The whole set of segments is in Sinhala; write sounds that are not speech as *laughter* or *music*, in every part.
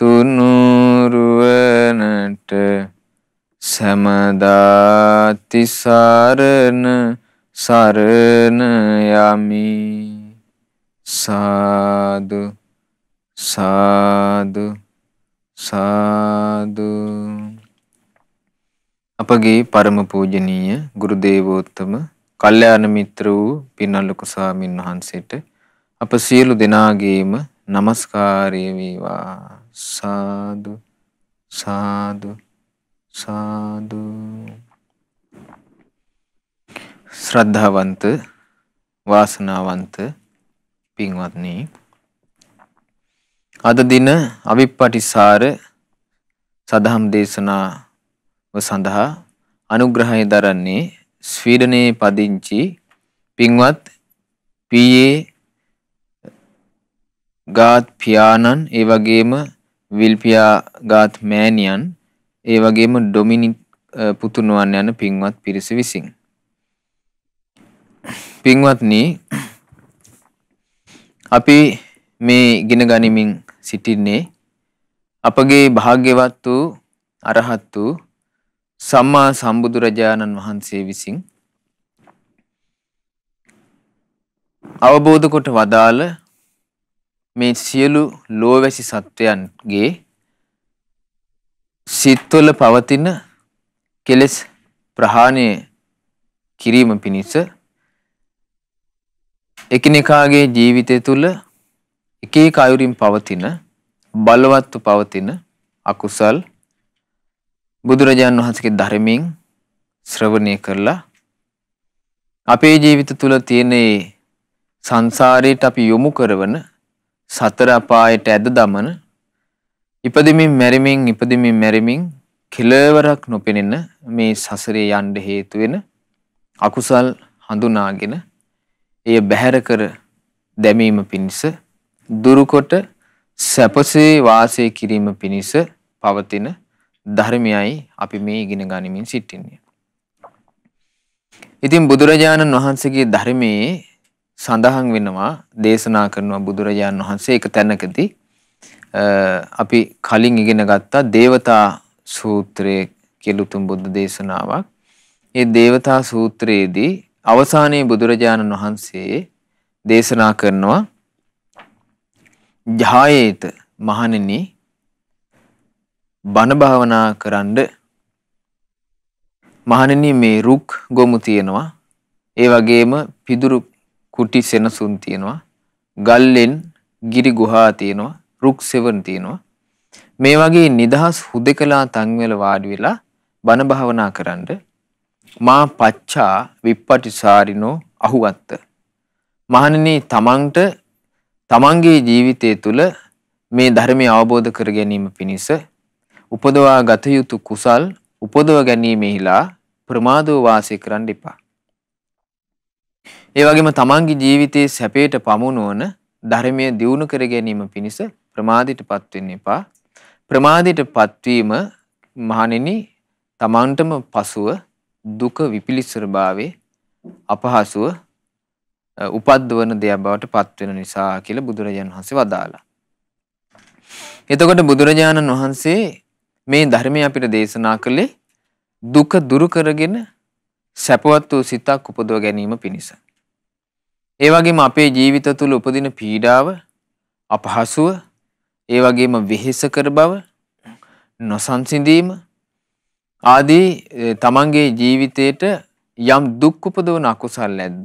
තුනුරුවනට සමදාතිසාරණ සරණ යමි සාදු සාදු සාදු අපගේ පරම පූජනීය ගුරු දේවෝත්තම කල්යාණ මිත්‍ර වූ පින්නලක ස්වාමින් වහන්සේට අප සියලු දෙනාගේම নমස්කාරය වේවා සාදු සාදු සාදු ශ්‍රද්ධාවන්ත වාසනාවන්ත පින්වත්නි අද දින අවිප්පටිසාර සදහම් දේශනාව සඳහා අනුග්‍රහය දරන්නේ ස්වීඩනයේ පදිංචි පින්වත් පීයේ ගාත් පියාණන් ඒ වගේම විල්පියාගාත් මෑණියන් ඒ වගේම ඩොමිනික් පුතුණුවන් යන පින්වත් පිරිස විසින් පින්වත්නි අපි මේ ඉගෙන ගනිමින් සිටින්නේ අපගේ භාග්‍යවත් වූ අරහත් වූ සම්මා සම්බුදුරජාණන් වහන්සේ විසින් අවබෝධ කොට වදාළ මේ සියලු ලෝවැසි සත්වයන්ගේ සිත්වල පවතින කෙලෙස් ප්‍රහාණය කිරීම පිණිස එකිනෙකාගේ ජීවිතය තුළ එක එක අයුරින් පවතින බලවත්ව පවතින අකුසල් බුදුරජාණන් වහන්සේගේ ධර්මයෙන් ශ්‍රවණය කරලා අපේ ජීවිත තුළ තියෙන සංසාරයට අපි යොමු කරන සතර අපායට ඇද දමන ඉපදෙමින් මැරිමින් ඉපදෙමින් මැරිමින් කෙලවරක් නොපෙනෙන මේ සසරේ යන්න හේතු වෙන අකුසල් හඳුනාගෙන එය බැහැර කර දැමීම පිණිස දුරුකොට සැපසේ වාසය කිරීම පිණිස පවතින ධර්මයයි අපි මේ ඉගෙන ගනිමින් සිටින්නේ. ඉතින් බුදුරජාණන් වහන්සේගේ ධර්මයේ සඳහන් වෙනවා දේශනා කරනවා බුදුරජාණන් වහන්සේ එක තැනකදී අපි කලින් ඉගෙන ගත්තා දේවතා සූත්‍රයේ කෙලුතුම් බුද්ධ දේශනාවක්. ඒ දේවතා සූත්‍රයේදී අවසානයේ බුදුරජාණන් වහන්සේ දේශනා කරනවා ජායේත මහණෙනි බණ භාවනා කරන්න මහණෙනි මේ රුක් ගොමු තියෙනවා ඒ වගේම පිදුරු කුටි සෙනසුන් තියෙනවා. ගල්ලෙන් ගිරි ගුහා තියෙනවා. රුක් සෙවන් තියෙනවා. මේ වගේ නිදහස් හුදකලා තංවල වාඩි වෙලා බණ භාවනා කරන්න මා පච්චා විප්පටිසාරිනෝ අහුවත්ත. මහණෙනි තමන්ට තමන්ගේ ජීවිතය තුළ මේ ධර්මය අවබෝධ කර ගැනීම පිණිස උපදවා ගත යුතු කුසල් උපදව ගැනීමෙහිලා ප්‍රමාදව වාසය කරන්න එපා. ඒ වගේම තමන්ගේ ජීවිතයේ සැපයට පමුණුවන ධර්මය දියුණු කර ගැනීම පිණිස ප්‍රමාදයටපත් වෙන්න එපා. ප්‍රමාදයටපත් වීම මහණෙනි තමන්ටම පසුව දුක විපිලිසරභාවයේ අපහසුව උපද්දවන දෙයක් බවට පත්වෙන නිසා කියලා බුදුරජාණන් වහන්සේ වදාලා. එතකොට බුදුරජාණන් වහන්සේ මේ ධර්මය අපිට දේශනා කළේ දුක දුරු කරගෙන සැපවත් වූ සිතක් උපදව ගැනීම පිණිස. ඒ වගේම අපේ ජීවිත තුළ උපදින පීඩාව, අපහසුව, ඒ වගේම වෙහෙස කර බව, නොසන්සිඳීම ආදී තමන්ගේ ජීවිතයට යම් දුක් උපදවන අකුසල් නැද්ද?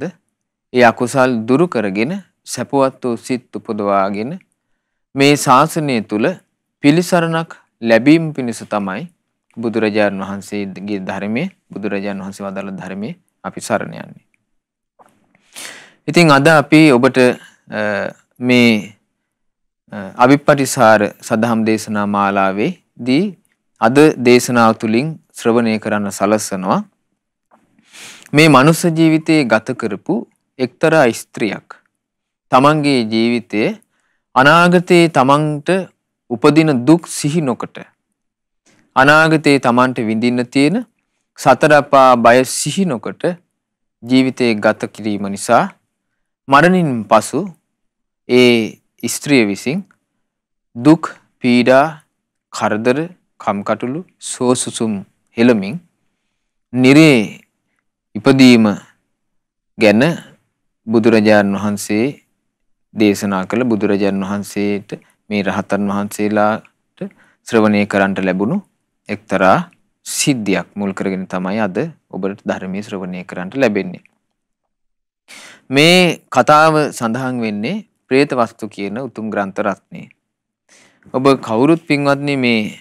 ඒ අකුසල් දුරු කරගෙන සැපවත් වූ සිත් උපදවාගෙන මේ ශාසනය තුල පිළිසරණක් ලැබීම පිණිස තමයි බුදුරජාණන් වහන්සේගේ ධර්මයේ බුදුරජාණන් වහන්සේ වදාළ ධර්මයේ අපි සරණ යන්නේ. ඉතින් අද අපි ඔබට මේ අවිප්පටිසාර සදහම් දේශනා මාලාවේ දී අද දේශනාව තුළින් ශ්‍රවණය කරන්න සලස්සනවා මේ මනුස්ස ජීවිතයේ ගත කරපු එක්තරා ස්ත්‍රියක් තමන්ගේ ජීවිතයේ අනාගතයේ තමන්ට උපදින දුක් සිහි නොකොට අනාගතයේ තමන්ට විඳින්න තියෙන සතරපා බය සිහි නොකොට ජීවිතයේ ගත කිරීම නිසා මරණින් පසු ඒ ස්ත්‍රිය විසින් දුක් පීඩා කරදර කම්කටොළු සෝසුසුම් හෙළමින් නිරේ ඉපදීම ගැන බුදුරජාණන් වහන්සේ දේශනා කළ බුදුරජාණන් වහන්සේට මේ රහතන් වහන්සේලාට ශ්‍රවණය කරන්නට ලැබුණු එක්තරා සිද්ධියක් මුල් කරගෙන තමයි අද ඔබට ධර්මයේ ශ්‍රවණය කරන්නට ලැබෙන්නේ. මේ කතාව සඳහන් වෙන්නේ ප්‍රේත වස්තු කියන උතුම් ග්‍රන්ථ රත්නේ. ඔබ කවුරුත් පින්වත්නි මේ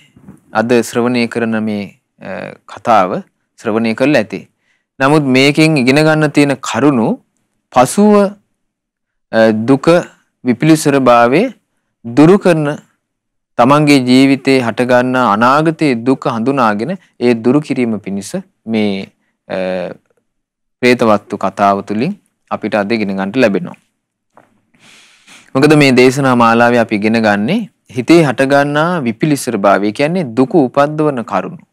අද ශ්‍රවණය කරන මේ කතාව ශ්‍රවණය කරලා ඇති. නමුත් මේකෙන් ඉගෙන ගන්න තියෙන කරුණු පසුව දුක විපිලිසරභාවයේ දුරු කරන තමන්ගේ ජීවිතේ හටගන්න අනාගතයේ දුක හඳුනාගෙන ඒ දුරු කිරීම පිණිස මේ ප්‍රේතවත්තු කතාව තුළින් අපිට අද ඉගෙන ගන්නට ලැබෙනවා. මොකද මේ දේශනා මාලාවේ අපි ඉගෙන ගන්නේ හිතේ හටගන්නා විපිලිසර භාවය කියන්නේ දුක උපද්දවන කරුණු.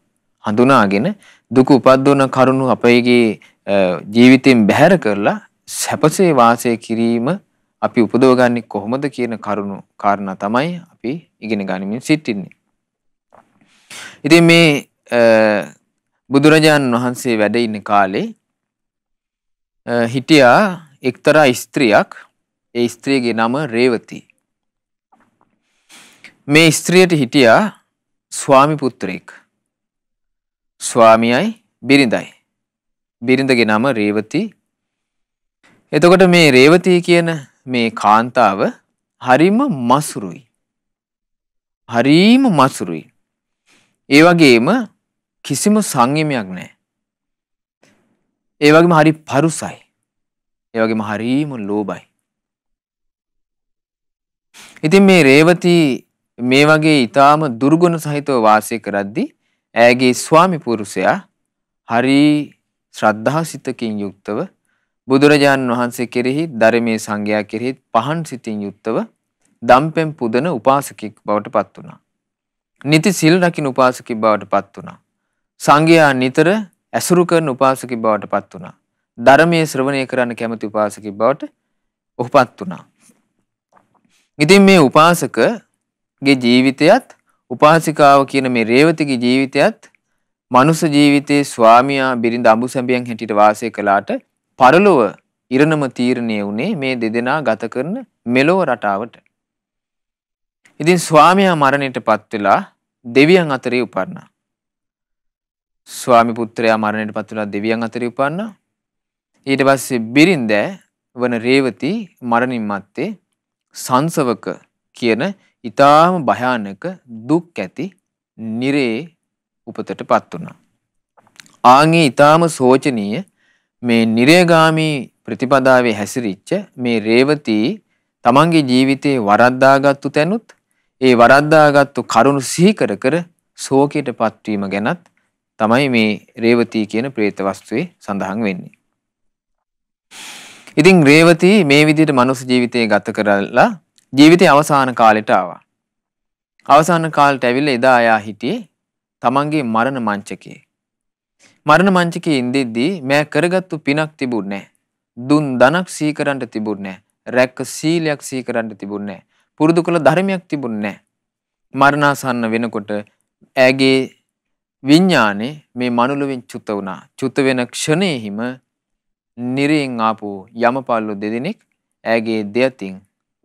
හඳුනාගෙන දුක උපද්දවන කරුණු අපේගේ ජීවිතයෙන් බැහැර කරලා සැපසේ වාසය කිරීම අපි උපදවගන්නේ කොහොමද කියන කරුණු කාරණා තමයි අපි ඉගෙන ගනිමින් සිටින්නේ. ඉතින් මේ බුදුරජාණන් වහන්සේ වැඩ ඉන්න කාලේ හිටියා එක්තරා ස්ත්‍රියක් ඒ ස්ත්‍රියගේ නම රේවති. මේ ස්ත්‍රියට හිටියා ස්වාමි පුත්‍රයෙක්. ස්වාමියයි බිරිඳයි. බිරිඳගේ නම රේවති. එතකොට මේ රේවති කියන මේ කාන්තාව හරිම මසුරුයි. හරීම මසුරුයි. ඒ වගේම කිසිම සංයමයක් නැහැ. ඒ වගේම හරි පරුසයි. ඒ වගේම හරිම ලෝභයි. ඉතින් මේ රේවති මේ වගේ ඊටාම දුර්ගුණ සහිතව වාසය කරද්දී ඇගේ ස්වාමි පුරුෂයා හරි ශ්‍රද්ධා සිතකින් යුක්තව බුදුරජාන් වහන්සේ කෙරෙහි ධර්මයේ සංගයා කෙරෙහි පහන් සිතින් යුක්තව දම්පෙන් පුදන උපාසකෙක් බවට පත් වුණා. නිති සිල් රකින්න උපාසකෙක් බවට පත් වුණා. සංඝයා නිතර ඇසුරු කරන උපාසකෙක් බවට පත් වුණා. ධර්මයේ ශ්‍රවණය කරන්න කැමති උපාසකෙක් බවට ඔහු පත් වුණා. ඉතින් මේ උපාසකගේ ජීවිතයත් උපාසිකාව කියන මේ රේවතිගේ ජීවිතයත් මනුස්ස ජීවිතයේ ස්වාමියා බිරිඳ අඹුසැඹියන් හැටියට වාසය කළාට පරලොව ඉරණම තීරණය වුණේ මේ දෙදෙනා ගත කරන මෙලොව රටාවට. ඉතින් ස්වාමියා මරණයට පත් වෙලා දෙවියන් අතරේ උපන්නා. ස්වාමි පුත්‍රයා මරණයට පත් වුණා දෙවියන් අතරේ උපන්නා. ඊට පස්සේ බිරින්දෑ වන රේවති මරණින් මත්තේ සංසවක කියන ඊටාම භයානක දුක් ඇති නිරේ උපතට පත් වුණා. ආන්ගේ ඊටාම සෝචනීය මේ නිරේගාමී ප්‍රතිපදාවේ හැසිරිච්ච මේ රේවති තමන්ගේ ජීවිතේ වරද්දාගත්තු තැනුත් ඒ වරද්දාගත්තු කරුණු සිහි කර කර ශෝකයට පත්වීම ගැනත් තමයි මේ රේවතී කියන പ്രേත වස්තුවේ සඳහන් වෙන්නේ. ඉතින් රේවතී මේ විදිහට මනුස්ස ජීවිතය ගත කරලා ජීවිතේ අවසාන කාලෙට ආවා. අවසාන කාලෙට ඇවිල්ලා එදා ආයා හිටියේ තමන්ගේ මරණ මංචකේ. මරණ මංචකේ ඉඳෙද්දී මෑ කරගත්තු පිනක් තිබුණේ දුන් දනක් සීකරන්න තිබුණේ රැක්ක සීලයක් සීකරන්න තිබුණේ පුරුදු කළ ධර්මයක් තිබුණේ මරණාසන්න වෙනකොට ඇගේ විඤ්ඥානේ මේ මනුලුවෙන් චුත වුණා චුත වෙන ක්ෂණයහිම නිරයෙන් ආපු යමපල්ලු දෙදෙනෙක් ඇගේ දෙයතින්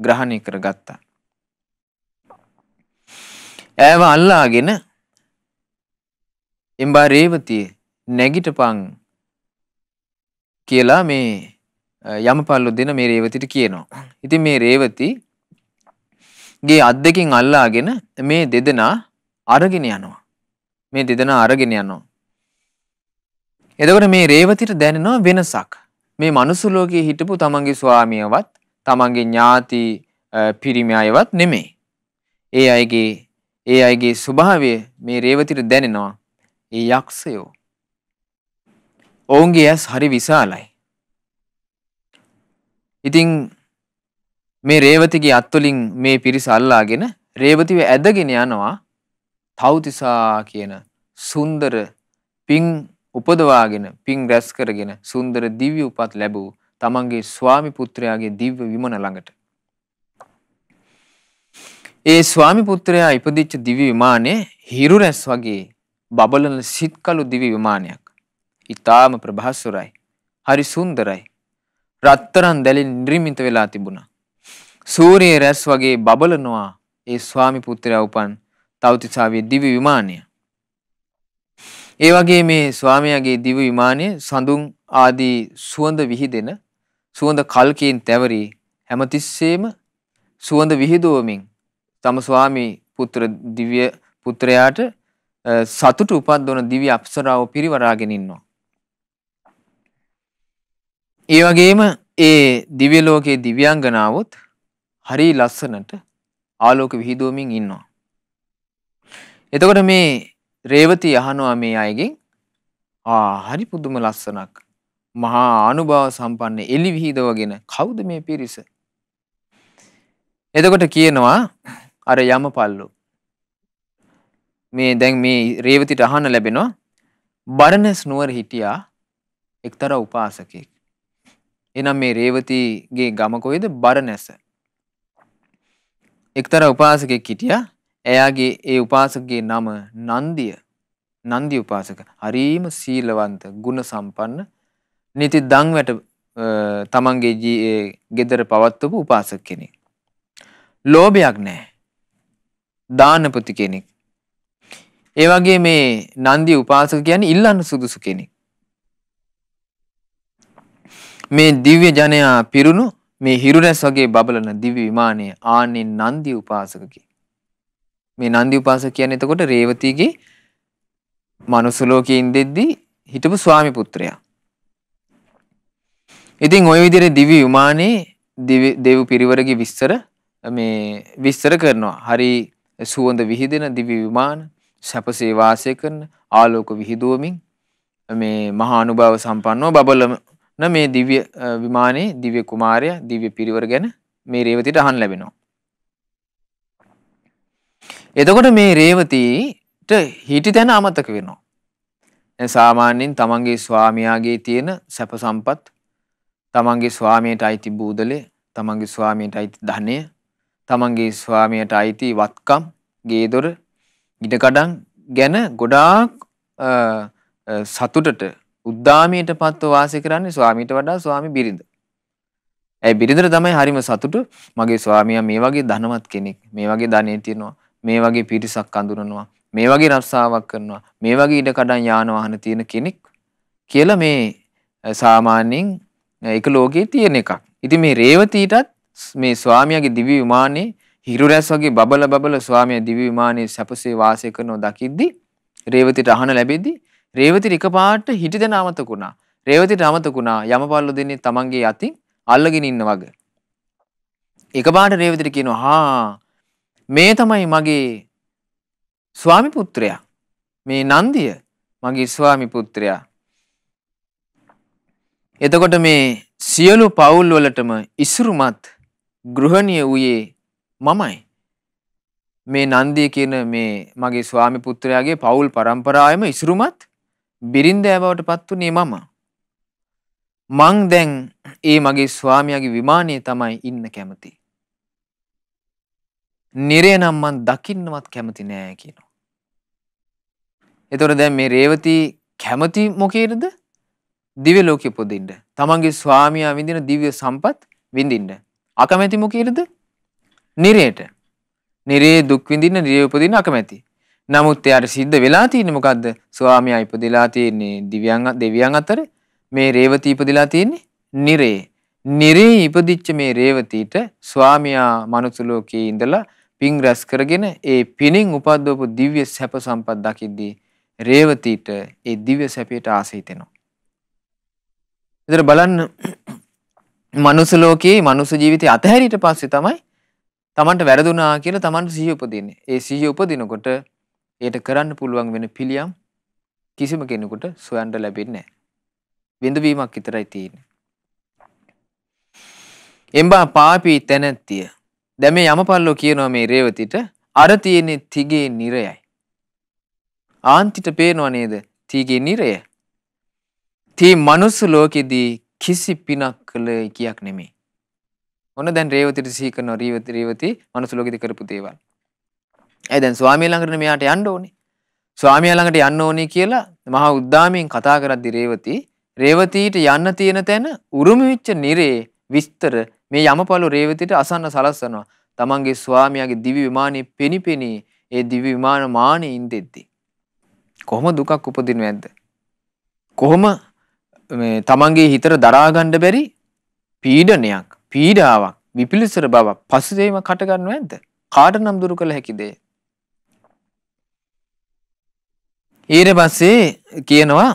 ග්‍රහණය කර ගත්තා. ඇව අල්ලාගෙන එම්බා රේවතිය නැගිට පං කියලා මේ යමපල්ලු දෙන මේ රේවතිට කියනවා. ඉතින් මේ රේවති ගේ අත් දෙකින් අල්ලාගෙන මේ දෙදෙනා අරගෙන යනවා. මේ දෙදෙනා අරගෙන යනවා. එතකොට මේ රේවතිට දැනෙනවා වෙනසක්. මේ මනුස්ස ලෝකයේ හිටපු තමන්ගේ ස්වාමියවත් තමන්ගේ ඥාති පිරිමි අයවත් නෙමෙයි. ඒ අයගේ ඒ අයගේ ස්වභාවය මේ රේවතිට දැනෙනවා. ඒ යක්ෂයෝ. ඔවුන්ගේ ඇස් හරි විශාලයි. ඉතින් මේ රේවතිගේ අත්වලින් මේ පිරිස අල්ලාගෙන රේවතිව ඇදගෙන යනවා තව්තිසා කියන සුන්දර පිං උපදවාගෙන පිං රැස් කරගෙන සුන්දර දිව්‍ය උපත් ලැබූ තමන්ගේ ස්වාමි පුත්‍රයාගේ දිව්‍ය විමන ළඟට. ඒ ස්වාමි පුත්‍රයා ඉපදිච්ච දිව්‍ය විමානයේ හිරු රැස් වගේ බබලන සිත්කලු දිවි විමානයක්. ඊටාම ප්‍රභාස්වරයි. හරි සුන්දරයි. රත්තරන් දැලින් නිර්මිත වෙලා තිබුණා. සූර්යයේ රැස් වගේ බබලනවා ඒ ස්වාමි පුත්‍රයා උපන් තවතිසාවේ දිවි විමානය. ඒ වගේ මේ ස්වාමයාගේ දිවි විමානය සඳුන් ආදී සුවඳ විහිදෙන සුවඳ කල්කීන් තැවරි හැමතිස්සේම සුවඳ විහිදුවමින් තම ස්වාමී පුත්‍ර දිව්‍ය පුත්‍රයාට සතුට උපද්දවන දිව්‍ය අප්සරාව පිරිවරාගෙන ඉන්නවා. ඒ වගේම ඒ දිව්‍ය ලෝකයේ දිව්‍යාංගනාවොත් හරි ලස්සනට ආලෝක විහිදුවමින් ඉන්නවා. එතකොට මේ රේවති අහනවා මේ අයගෙන් ආ හරි පුදුම ලස්සනක්. මහා අනුභව සම්පන්න එලි විහිදවගෙන කවුද මේ පිරිස? එතකොට කියනවා අර යමපල්ලු මේ දැන් මේ රේවතිට අහන්න ලැබෙනවා බරණස් නුවර හිටියා එක්තරා උපාසකෙක්. එනම් මේ රේවතිගේ ගම කොහෙද බරණැස. එක්තරා උපාසකෙක් හිටියා එයාගේ ඒ උපාසකගේ නම නන්දිය. නන්දි උපාසක. හරීම සීලවන්ත, ගුණ සම්පන්න, නිති දන්වැට තමන්ගේ ජී ගෙදර පවත්වපු උපාසක කෙනෙක්. ලෝභයක් නැහැ. දානපති කෙනෙක්. ඒ වගේ මේ නන්දි උපාසක කියන්නේ ඉල්ලන්න සුදුසු කෙනෙක්. මේ දිව්‍ය ජනයා පිරුණු මේ හිරුරැස් වගේ බබලන දිව්‍ය විමානයේ ආන්නේ නන්දි උපාසකකි. මේ නන්දි උපාසක කියන්නේ එතකොට රේවතිගේ මනුස්ස ලෝකයේ ඉඳෙද්දී හිටපු ස්වාමි පුත්‍රයා. ඉතින් ওই විදිහට දිවි විමානයේ දේව් පිරිවරගේ විස්තර මේ විස්තර කරනවා. හරි සුවඳ විහිදෙන දිවි විමාන සැපසේ වාසය කරන ආලෝක විහිදුවමින් මේ මහා අනුභව සම්පන්නව බබලන මේ දිව්‍ය විමානයේ දිව්‍ය කුමාරයා දිව්‍ය පිරිවර ගැන මේ රේවතිට අහන් ලැබෙනවා. එතකොට මේ රේවතීට හිටි තැන අමතක වෙනවා. සාමාන්‍යයෙන් තමන්ගේ ස්වාමියාගේ තියෙන සැප සම්පත් තමන්ගේ ස්වාමයට අයිති බූදලේ තමන්ගේ ස්වාමයට අයිති ධනය තමන්ගේ ස්වාමයට අයිති වත්කම් ගේදොර ගිටකඩන් ගැන ගොඩාක් සතුටට උද්දාමයට පත්ව වාසය කරන්නේ ස්වාමීට වඩා ස්වාමි බිරිඳ. ඇයි බිරිඳට තමයි හරිම සතුට මගේ ස්වාමියා මේ වගේ ධනවත් කෙනෙක් මේ වගේ ධනය තියෙනවා මේ වගේ පිරිසක් අඳුරනවා මේ වගේ රස්සාවක් කරනවා මේ වගේ ඉඩ කඩන් යාන වාහන තියෙන කෙනෙක් කියලා මේ සාමාන්‍යයෙන් එක ලෝකයේ තියෙන එකක්. ඉතින් මේ රේවතීටත් මේ ස්වාමියාගේ දිව්‍ය විමානයේ හිරු රැස් වගේ බබල බබල ස්වාමියා දිව්‍ය විමානයේ සැපසේ වාසය කරනව දකිද්දි රේවතිට අහන ලැබෙද්දි රේවතිට එකපාරට හිටිදෙන අමතක වුණා. රේවතිට අමතක වුණා යමපල්ලු දෙන්නේ තමන්ගේ යතින් අල්ලගෙන ඉන්න වගේ. එකපාරට රේවතිට කියනවා "හා මේ තමයි මගේ ස්වාමි පුත්‍රයා. මේ නන්දිය මගේ ස්වාමි පුත්‍රයා. එතකොට මේ සියලු පවුල් වලටම ඉසුරුමත් ගෘහණිය වූයේ මමයි. මේ නන්දිය කියන මේ මගේ ස්වාමි පුත්‍රයාගේ පවුල් පරම්පරාවෙම ඉසුරුමත් බිරින්දෑවවට පත් වුණේ මම. මං දැන් ඒ මගේ ස්වාමියාගේ විමානයේ තමයි ඉන්න කැමති. නිරේ නම් මන් දකින්නවත් කැමති නෑ කියනවා. එතකොට දැන් මේ රේවතී කැමති මොකේද? දිව්‍ය ලෝකෙ උපදින්න. තමන්ගේ ස්වාමියා විඳින දිව්‍ය සම්පත් විඳින්න. අකමැති මොකේද? නිරේට. නිරේ දුක් විඳින්න නිරේ උපදින්න අකමැති. නමුත් එයාට සිද්ධ වෙලා තියෙන්නේ මොකද්ද? ස්වාමියා ඉපදිලා තියෙන්නේ දිව්‍යයන් දෙවියන් අතර. මේ රේවතී ඉපදිලා තියෙන්නේ නිරේ. නිරේ ඉපදිච්ච මේ රේවතීට ස්වාමියා මනුස්ස ලෝකයේ ඉඳලා පින් රැස් කරගෙන ඒ පිනින් උපද්දවපු දිව්‍ය සැප සම්පත් දකිද්දී රේවතීට ඒ දිව්‍ය සැපයට ආසයි තෙනවා. විතර බලන්න මනුස්ස ලෝකයේ මනුස්ස ජීවිතය අතහැරීට පස්සේ තමයි තමන්ට වැරදුනා කියලා තමන්ට සිහිය උපදින්නේ. ඒ සිහිය උපදිනකොට ඒට කරන්න පුළුවන් වෙන පිළියම් කිසිම කෙනෙකුට සොයන්න ලැබෙන්නේ නැහැ. විඳවීමක් විතරයි තියෙන්නේ. එම්බා පාපී තැනැත්තිය දැන් මේ යමපල්ලෝ කියනවා මේ රේවතිට අර තියෙන්නේ තිගේ නිරයයි. ආන්තිට පේනව නේද තිගේ නිරය? තී මනුස්ස ලෝකෙදී කිසි පිනක් කළ කියක් නෙමෙයි. ඔන්න දැන් රේවතිට සිහි කරනවා රේවති රේවති මනුස්ස ලෝකෙදී කරපු දේවල්. ඇයි දැන් ස්වාමියා ළඟට මෙයාට යන්න ඕනේ. ස්වාමියා ළඟට යන්න ඕනේ කියලා මහා උද්දාමයෙන් කතා කරද්දි රේවති රේවතීට යන්න තියෙන තැන උරුම වෙච්ච නිරේ විස්තර මේ යමපලු රේවතිට අසන්න සලස්සනවා. තමන්ගේ ස්වාමියාගේ දිවි විමානයේ පෙනිපෙනී ඒ දිවි විමාන මානෙ ඉඳෙද්දී. කොහොම දුකක් උපදිනව ඇද්ද? කොහොම මේ තමන්ගේ හිතට දරාගන්න බැරි පීඩනයක් පීඩාවක් විපිලිසර බවක් පසුතැවීම කටගන්නව ඇද්ද? කාට නම් දුරු කළ හැකිද? ඊට පස්සේ කියනවා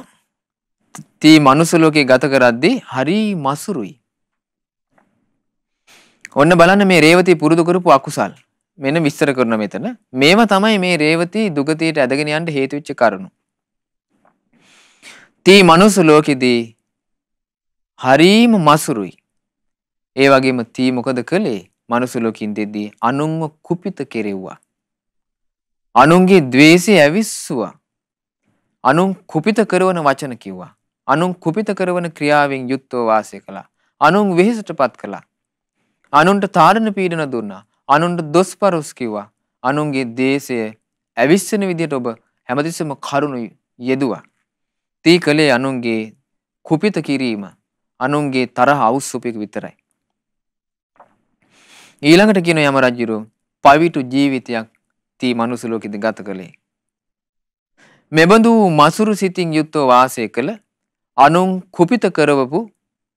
තී මනුස්ස ලෝකේ ගත කරද්දී හරි මසුරුයි. ඔන්න බලන්න මේ රේවතී පුරුදු කරපු අකුසල්. මෙන්න විස්තර කරන මෙතන. මේවා තමයි මේ රේවතී දුගතියට ඇදගෙන යන්න හේතු වෙච්ච කරුණු. තී මනුස්ස ලෝකෙදී හරීම මසුරුයි. ඒ වගේම තී මොකද කළේ? මනුස්ස ලෝකින් දෙද්දී අනුන්ව කුපිත කෙරෙව්වා. අනුන්ගේ द्वේෂය ඇවිස්සුවා. අනුන් කුපිත කරන වචන කිව්වා. අනුන් කුපිත කරන ක්‍රියාවෙන් යුක්තව වාසය කළා. අනුන් වෙහෙසටපත් කළා. අනුන්ට තාඩන පීඩන දුන්නා. අනුන්ට දොස් පරුස් කිව්වා. අනුන්ගේ දේශය ඇවිස්සෙන විදිහට ඔබ හැමතිස්සම කරුණු යෙදුවා. තී කළේ අනුන්ගේ කුපිත කිරීම අනුන්ගේ තරහ අවුස්සුපික විතරයි. ඊළඟට කියන යම රජුරු පවිටු ජීවිතයක් තී මනුස්ස ලෝකෙද ගත කළේ. මෙබඳු මසුරු සිතින් යුක්තව වාසය කළ අනුන් කුපිත කරවපු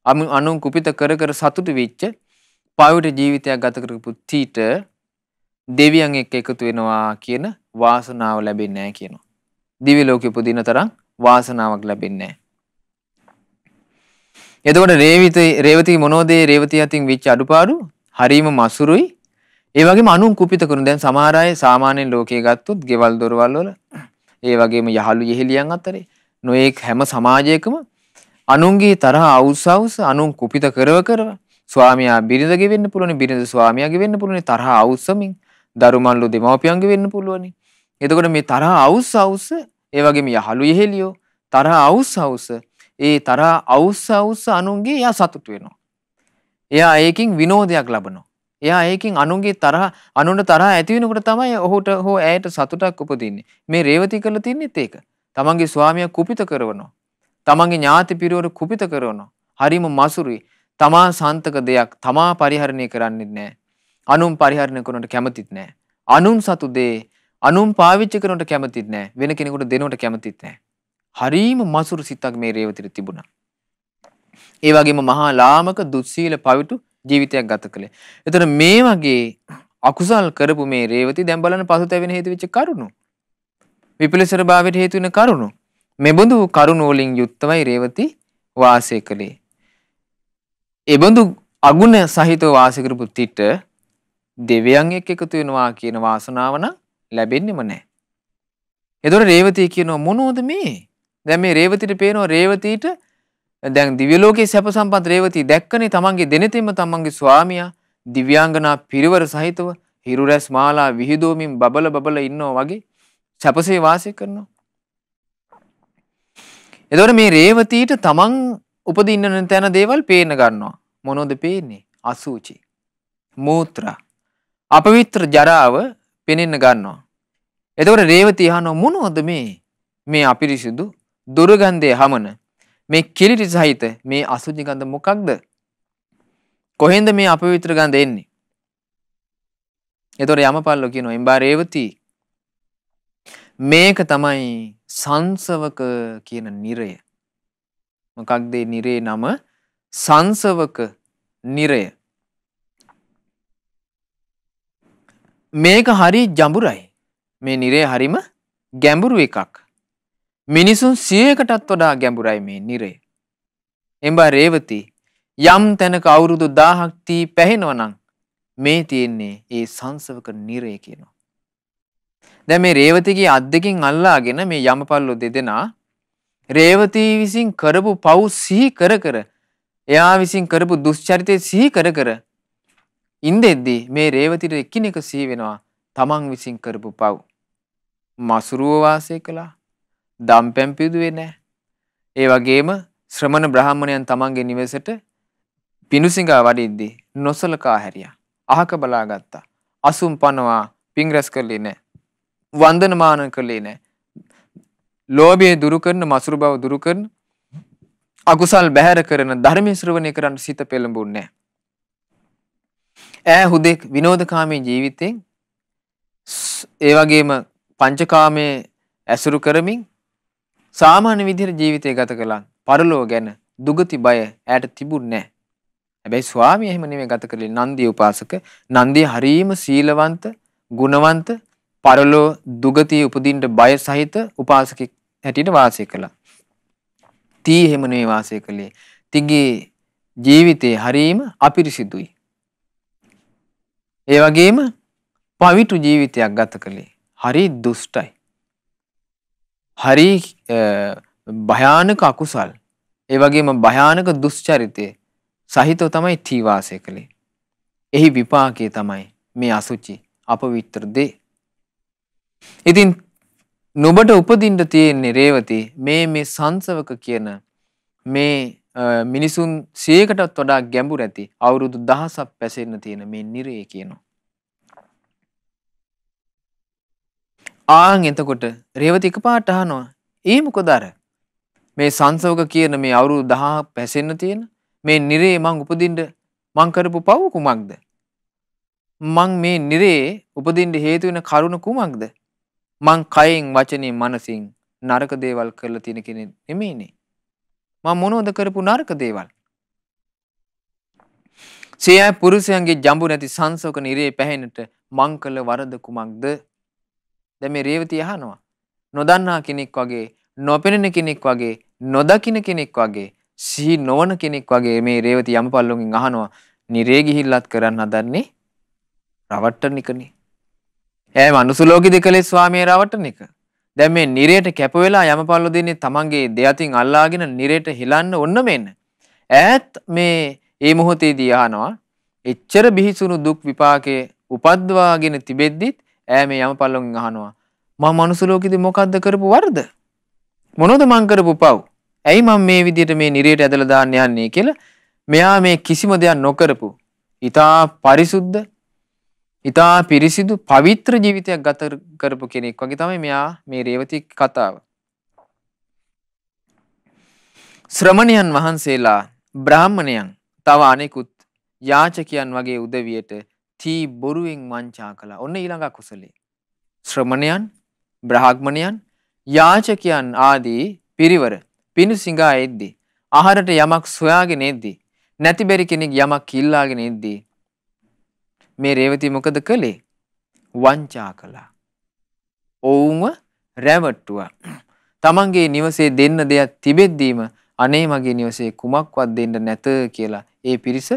අනුන් කුපිත කර කර සතුටු වෙච්ච පවිට ජීවිතයක් ගත කරපු තීට දෙවියන් එක්ක එකතු වෙනවා කියන වාසනාව ලැබෙන්නේ නැහැ කියනවා. දිව්‍ය ලෝකෙ උපදින තරම් වාසනාවක් ලැබෙන්නේ නැහැ. එතකොට රේවිතේ රේවතී මොනෝදේ රේවතී අතින් විච්ච අඩුපාඩු හරීම මසුරුයි. ඒ වගේම අනුන් කුපිත කරන දැන් සමහර අය සාමාන්‍ය ලෝකයේ ගත්තොත් ගෙවල් දොරවල් වල ඒ වගේම යහළු යෙහෙලියන් අතරේ නොඑක් හැම සමාජයකම අනුන්ගේ තරහ අවුස්සවුස අනුන් කුපිත කරව කරව ස්වාමියා බිරිඳ ගෙවෙන්න පුළුවනි බිරිඳ ස්වාමියා ගෙවෙන්න පුළුවනි තරහ අවුස්සමින් දරුමල්ලු දෙමව්පියන්ගේ වෙන්න පුළුවනි. එතකොට මේ තරහ අවුස් අවුස් ඒ වගේම යහළු යෙහෙලියෝ තරහ අවුස් අවුස් ඒ තරහ අවුස් අවුස් අනුන්ගේ එයා සතුටු වෙනවා. එයා ඒකින් විනෝදයක් ලබනවා. එයා ඒකින් අනුන්ගේ තරහ අනුන්ට තරහ ඇති වෙනකොට තමයි ඔහුට හෝ ඇයට සතුටක් උපදින්නේ. මේ රේවති කරලා තින්නෙත් ඒක. තමන්ගේ ස්වාමියා කුපිත කරනවා. තමන්ගේ ඥාති පිරිවර කුපිත කරනවා. හරිම මසුරුයි. තමා සාන්තක දෙයක් තමා පරිහරණය කරන්නෙත් නෑ. අනුම් පරිහරණය කරනට කැමතිත් නෑ. අනුන් සතු දේ අනුම් පාවිච්චි කරනට කැමතිත් නෑ වෙන කෙනෙකුට දෙනට කැමතිත් නෑ. හරීම මසුරු සිතක් මේ රේවතිර තිබුණා. ඒ වගේම මහා ලාමක දුස්සීල පවිටු ජීවිතයක් ගත කළේ. එතන මේ වගේ අකුසල් කරපු මේ රේවති දැන් බලන්න පසුතැවෙන හේතු වෙච්ච කරුණු. විපිලිසර භාවයට හේතු වෙන කරුණු. මෙබඳු කරුණු වලින් යුක්තවයි රේවති වාසය කළේ. එබඳු අගුණ සහිතව වාසය කරපු තිට දෙවියන් එක්ක එකතු වෙනවා කියන වාසනාව නම් ලැබෙන්නෙම නැහැ. එතකොට රේවතී කියනවා මොනෝද මේ? දැන් මේ රේවතිට පේනවා රේවතීට දැන් දිව්‍ය ලෝකයේ සැප සම්පත් රේවතී දැක්කනේ තමන්ගේ දෙනෙතින්ම තමන්ගේ ස්වාමියා දිව්‍යාංගනා පිරිවර සහිතව හිරු රැස් මාලා විහිදුවමින් බබල බබල ඉන්නවා වගේ සැපසේ වාසය කරනවා. එතකොට මේ රේවතීට තමන් උපදින්න තැන දේවල් පේන ගන්නවා. මොනෝද පේන්නේ? අසූචි. මූත්‍රා. අපවිත්‍ර ජරාව පෙනෙන්න ගන්නවා. එතකොට රේවති අහනවා මොනෝද මේ? මේ අපිරිසිදු දුර්ගන්ධය හමන මේ කිලිටි සහිත මේ අසුචි ගඳ මොකක්ද? කොහෙන්ද මේ අපවිත්‍ර ගඳ එන්නේ? එතකොට යමපල්ලෝ කියනවා එම්බා රේවති මේක තමයි සංසවක කියන නිරය. මොකක්ද නිරේ නම සංසවක නිරය. මේක හරි ජඹුරයි. මේ නිරේ හරිම ගැඹුරු එකක්. මිනිසුන් සියයකටත් වඩා ගැඹුරයි මේ නිරේ. එම්බා රේවති යම් තැනක අවුරුදු දාහක් තී පැහෙනවනම් මේ තියෙන්නේ ඒ සංසවක නිරය කියනවා. දැ මේ රේවතිගේ අත් දෙකින් අල්ලාගෙන මේ යමපල්ලො දෙදෙනා රේවතී විසින් කරපු පව් සිහි කර කර එයා විසින් කරපු දුෂ්චරිතය සිහි කර කර ඉන්දෙද්දී මේ රේවතිට එකිනෙක සිහි වෙනවා තමන් විසින් කරපු පව්. මසුරුව වාසය කළා. දම් පැම්පිදුවේ නෑ. ඒ වගේම ශ්‍රමණ බ්‍රහ්මණයන් තමන්ගේ නිවසට පිණුසිඟා වඩිද්දී නොසලකා හැරියා. අහක බලාගත්තා. අසුම් පනවා පිං රැස් කරලේ නෑ. වන්දනමාන කළේ නෑ. ලෝභය දුරු කරන, මසුරු බව දුරු කරන, අකුසල් බැහැර කරන ධර්මයේ ශ්‍රවණය කරන්න සිත පෙළඹුන්නේ ඈ හුදෙක් විනෝදකාමී ජීවිතෙන් ඒ වගේම පංචකාමයේ ඇසුරු කරමින් සාමාන්‍ය විදිහට ජීවිතය ගත කළා. පරලෝ ගැන දුගති බය ඇයට තිබුණේ නැහැ. හැබැයි ස්වාමී එහෙම නෙමෙයි ගත කළේ නන්දිය උපාසක. නන්දිය හරීම සීලවන්ත, ගුණවන්ත, පරලෝ දුගති උපදින්න බය සහිත උපාසකෙක් හැටියට වාසය කළා. තී එහෙම නෙවෙයි වාසය කළේ. තිගේ ජීවිතේ හරීම අපිරිසිදුයි. ඒ වගේම පවිතු ජීවිතයක් ගත කළේ. හරි දුෂ්ටයි. හරි භයානක අකුසල්. ඒ වගේම භයානක දුෂ්චරිතය සහිතව තමයි තී වාසය කළේ. එහි විපාකය තමයි මේ අසුචි අපවිත්‍ර දේ. ඉතින් නොබට උපදින්ට තියෙන්නේ රේවති මේ මේ සංසවක කියන මේ මිනිසුන් සේකටත් වඩා ගැඹුර ඇති අවුරුදු දහසක් පැසෙන්න තියෙන මේ නිරේ කියනවා. ආං එතකොට රේවති එකපාරට අහනවා ඒ මොකද අර මේ සංසවක කියන මේ අවුරුදු 10 පැසෙන්න තියෙන මේ නිරේ මං උපදින්න මං කරපු පව් කුමක්ද මං මේ නිරේ උපදින්න හේතු වෙන කරුණ කුමක්ද මං කයෙන් වචනේ මනසින් නරක දේවල් කරලා තියෙන කෙනෙක් නෙමෙයිනේ. මම මොනවද කරපු නරක දේවල්? සිය පුරුෂයන්ගේ ජඹු නැති සංසෝක නිරේ පැහැෙනට මං කළ වරද කුමක්ද? දැන් මේ රේවති අහනවා. නොදන්නා කෙනෙක් වගේ, නොපෙනෙන කෙනෙක් වගේ, නොදකින කෙනෙක් වගේ, සිහි නොවන කෙනෙක් වගේ මේ රේවති යමපල්ලුන්ගෙන් අහනවා. නිරේ ගිහිල්ලත් කරන්න හදන්නේ රවට්ටන එකනේ. ඇය මනුසුලෝකෙදි කළේ ස්වාමී රවටන එක. දැන් මේ නිරයට කැප වෙලා යමපල්ලු දෙන්නේ තමන්ගේ දෙයතින් අල්ලාගෙන නිරයට හිලන්න ඔන්න මෙන්න. ඈත් මේ ඒ මොහොතේදී අහනවා එච්චර බිහිසුණු දුක් විපාකේ උපද්වාගෙන තිබෙද්දිත් ඈ මේ යමපල්ලුන් අහනවා මම මනුසුලෝකෙදි මොකද්ද කරපු වරද? මොනවද මං කරපු පව්? ඇයි මම මේ විදිහට මේ නිරයට ඇදලා දාන්න යන්නේ කියලා මෙයා මේ කිසිම දෙයක් නොකරපු ඊතා පරිසුද්ධ ඉතා පිරිසිදු පවිත්‍ර ජීවිතයක් ගත කරපු කෙනෙක් වගේ තමයි මෙයා මේ රේවති කතාව. ශ්‍රමණයන් වහන්සේලා බ්‍රාහ්මණයන් තව අනෙකුත් යාචකයන් වගේ උදවියට තී බොරුවෙන් වංචා කළා. ඔන්න ඊළඟ කුසලේ. ශ්‍රමණයන්, බ්‍රාහ්මණයන්, යාචකයන් ආදී පිරිවර පිණු සිඟා එද්දී ආහාරට යමක් සොයාගෙන එද්දී නැතිබරි කෙනෙක් යමක් ඉල්ලාගෙන එද්දී මේ රේවති මොකද කළේ? වංචා කළා. ඔවුන්ව රැවට්ටුවා. තමන්ගේ නිවසේ දෙන්න දෙයක් තිබෙද්දීම අනේ මගේ නිවසේ කුමක්වත් දෙන්න නැත කියලා ඒ පිරිස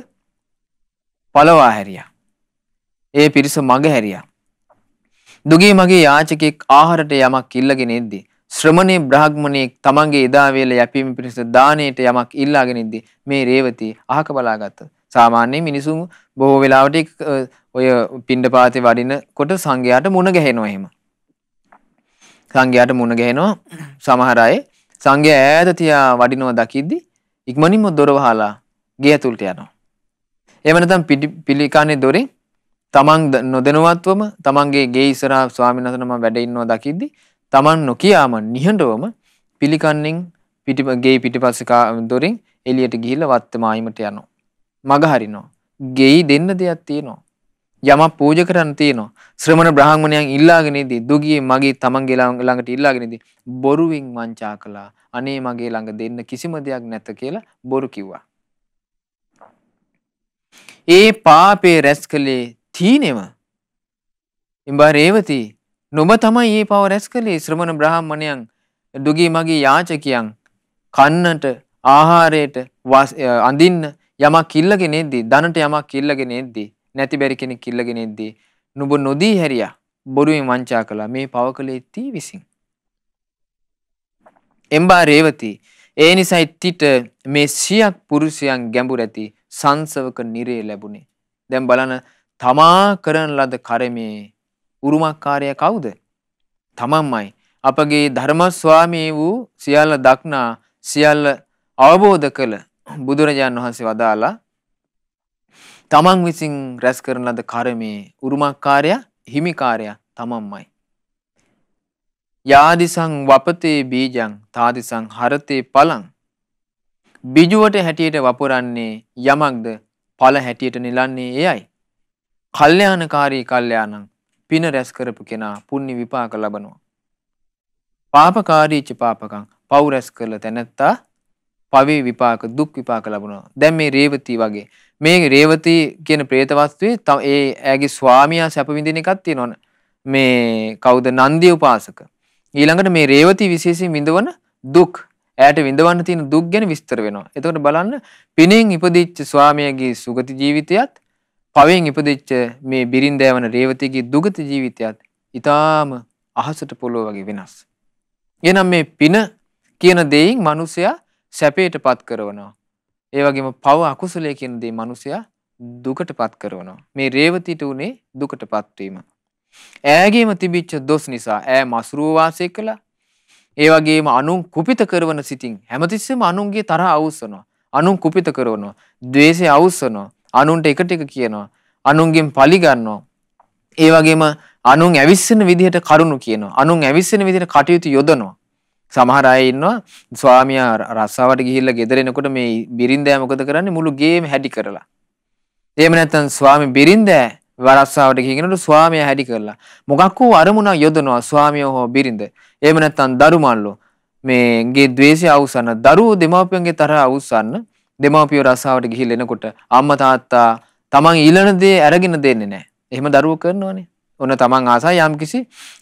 පළවා හැරියා. ඒ පිරිස මග හැරියා. දුගී මගේ යාචකෙක් ආහාරට යමක් ඉල්ලගෙන එද්දී ශ්‍රමණේ බ්‍රාහ්මණයෙක් තමන්ගේ එදා වේල යැපීම පිණිස දාණයට යමක් ඉල්ලාගෙන ඉද්දී මේ රේවතී අහක බලාගත්තා. සාමාන්‍ය මිනිසුන් බොහෝ වෙලාවට ඔය පිණ්ඩපාතේ වඩිනකොට සංඝයාට මුණ ගැහෙනවා එහෙම. සංඝයාට මුණ ගැහෙනවා සමහර අය සංඝය ඈත තියා වඩිනව දකිද්දි ඉක්මනින්ම දොර වහලා ගේ ඇතුළට යනවා. එහෙම නැත්නම් පිළිකානේ දොරෙන් තමන් නොදැනුවත්වම තමන්ගේ ගේ ඉස්සරහා ස්වාමීන් වහන්සේ නම වැඩ ඉන්නවා දකිද්දි තමන් නොකියාම නිහඬවම පිළිකන්නෙන් පිටි ගේ පිටිපස්සේ දොරෙන් එළියට ගිහිල්ලා වත්තමායිමට යනවා. මගහරිනවා. ගෙයි දෙන්න දෙයක් තියෙනවා. යමක් පූජ කරන්න තියෙනවා. ශ්‍රමණ බ්‍රාහ්මණයන් ඉල්ලාගෙනදී දුගියේ මගේ තමන්ගේ ළඟට ඉල්ලාගෙනදී බොරුවෙන් වංචා කළා. අනේ මගේ ළඟ දෙන්න කිසිම දෙයක් නැත කියලා බොරු කිව්වා. ඒ පාපේ රැස් කළේ තීනෙම. ඉඹා රේවතී නොබ තමයි ඒ පව රැස් කළේ ශ්‍රමණ බ්‍රාහ්මණයන් දුගී මගේ යාචකයන් කන්නට ආහාරයට අඳින්න යමක් කිල්ලගෙන එද්දී ධනට යමක් කිල්ලගෙන එද්දී නැති බැරි කෙනෙක් කිල්ලගෙන එද්දී නුඹ නොදී හැරියා බොරුවෙන් වංචා කළා මේ පවකලේ තී විසින් එම්බා රේවති ඒ නිසයි තිට මේ සියක් පුරුෂයන් ගැඹුර ඇති සංසවක නිරේ ලැබුණේ දැන් බලන තමා කරන ලද කරමේ උරුමකාරය කවුද තමන්මයි අපගේ ධර්ම ස්වාමී වූ සියල්ල දක්නා සියල්ල අවබෝධ කළ බුදුරජාණන් වහන්සේ වදාලා තමන් විසින් රැස් කරන ලද කර්මයේ උරුමකාරයා හිමිකාරයා තමන්මයි. යාදිසං වපතේ බීජං තාදිසං හරතේ පලං බිජුවට හැටියට වපුරන්නේ යමක්ද පළ හැටියට නිලන්නේ එයයි. කල්යාණකාරී කල්යාණං පින රැස් කරපු කෙනා පුණ්‍ය විපාක ලබනවා. පාපකාරීච පාපකං පව් රැස් කළ තැනැත්තා පවේ විපාක දුක් විපාක ලබනවා. දැන් මේ රේවතී වගේ මේ රේවතී කියන പ്രേත වස්තුවේ තව ඒ ඇගේ ස්වාමියා සැප විඳින එකක් තියෙනවනේ. මේ කවුද නන්දිය උපාසක. ඊළඟට මේ රේවතී විශේෂයෙන් විඳවන දුක් ඇයට විඳවන්න තියෙන දුක් ගැන විස්තර වෙනවා. එතකොට බලන්න පිනෙන් ඉපදිච්ච ස්වාමියාගේ සුගති ජීවිතයත් පවෙන් ඉපදිච්ච මේ බිරින්දෑවන රේවතිගේ දුගති ජීවිතයත් ඊටාම අහසට පොළොව වගේ වෙනස්. එනම් මේ පින කියන දෙයින් මිනිසයා සැපයට පත් කරවනවා. ඒ වගේම පව අකුසලයේ කියන දේ මිනිසයා දුකට පත් කරවනවා. මේ රේවතිට උනේ දුකට පත්වීම. ඈගේම තිබිච්ච දොස් නිසා ඈ මස්රුව වාසය කළා. ඒ වගේම අනුන් කුපිත කරන සිතින් හැමතිස්සෙම අනුන්ගේ තරහ අවුස්සනවා. අනුන් කුපිත කරනවා. ද්වේෂය අවුස්සනවා. අනුන්ට එකට එක කියනවා. අනුන්ගෙන් පලි ගන්නවා. ඒ වගේම අනුන් ඇවිස්සෙන විදිහට කරුණු කියනවා. අනුන් ඇවිස්සෙන විදිහට කටයුතු යොදනවා. සමහර අය ඉන්නවා ස්වාමියා රස්සාවට ගිහිල්ලා ගෙදර එනකොට මේ බිරින්දෑ මොකද කරන්නේ මුළු ගේම හැඩි කරලා. එහෙම නැත්නම් ස්වාමි බිරින්දෑ වරස්සාාවට කියගෙනට ස්වාමය හැඩි කරලා. මොකක් වූ අරමුණක් යොදනවා ස්වාමියෝ හෝ බිරිඳ. එම නැත්තන් දරුමල්ලු මේගේ දවේශය අවසන්න දරුවූ දෙමාපියන්ගේ තර අවසන්න දෙමාපියෝ රස්සාාවට ගිහිල් එනකොට අම්ම තාත්තා තමන් ඉලනදේ ඇරගෙන දෙන්නේ නෑ. එහෙම දරුව කරනවානේ. ඔන්න තමන් ආසයි යම්කිසි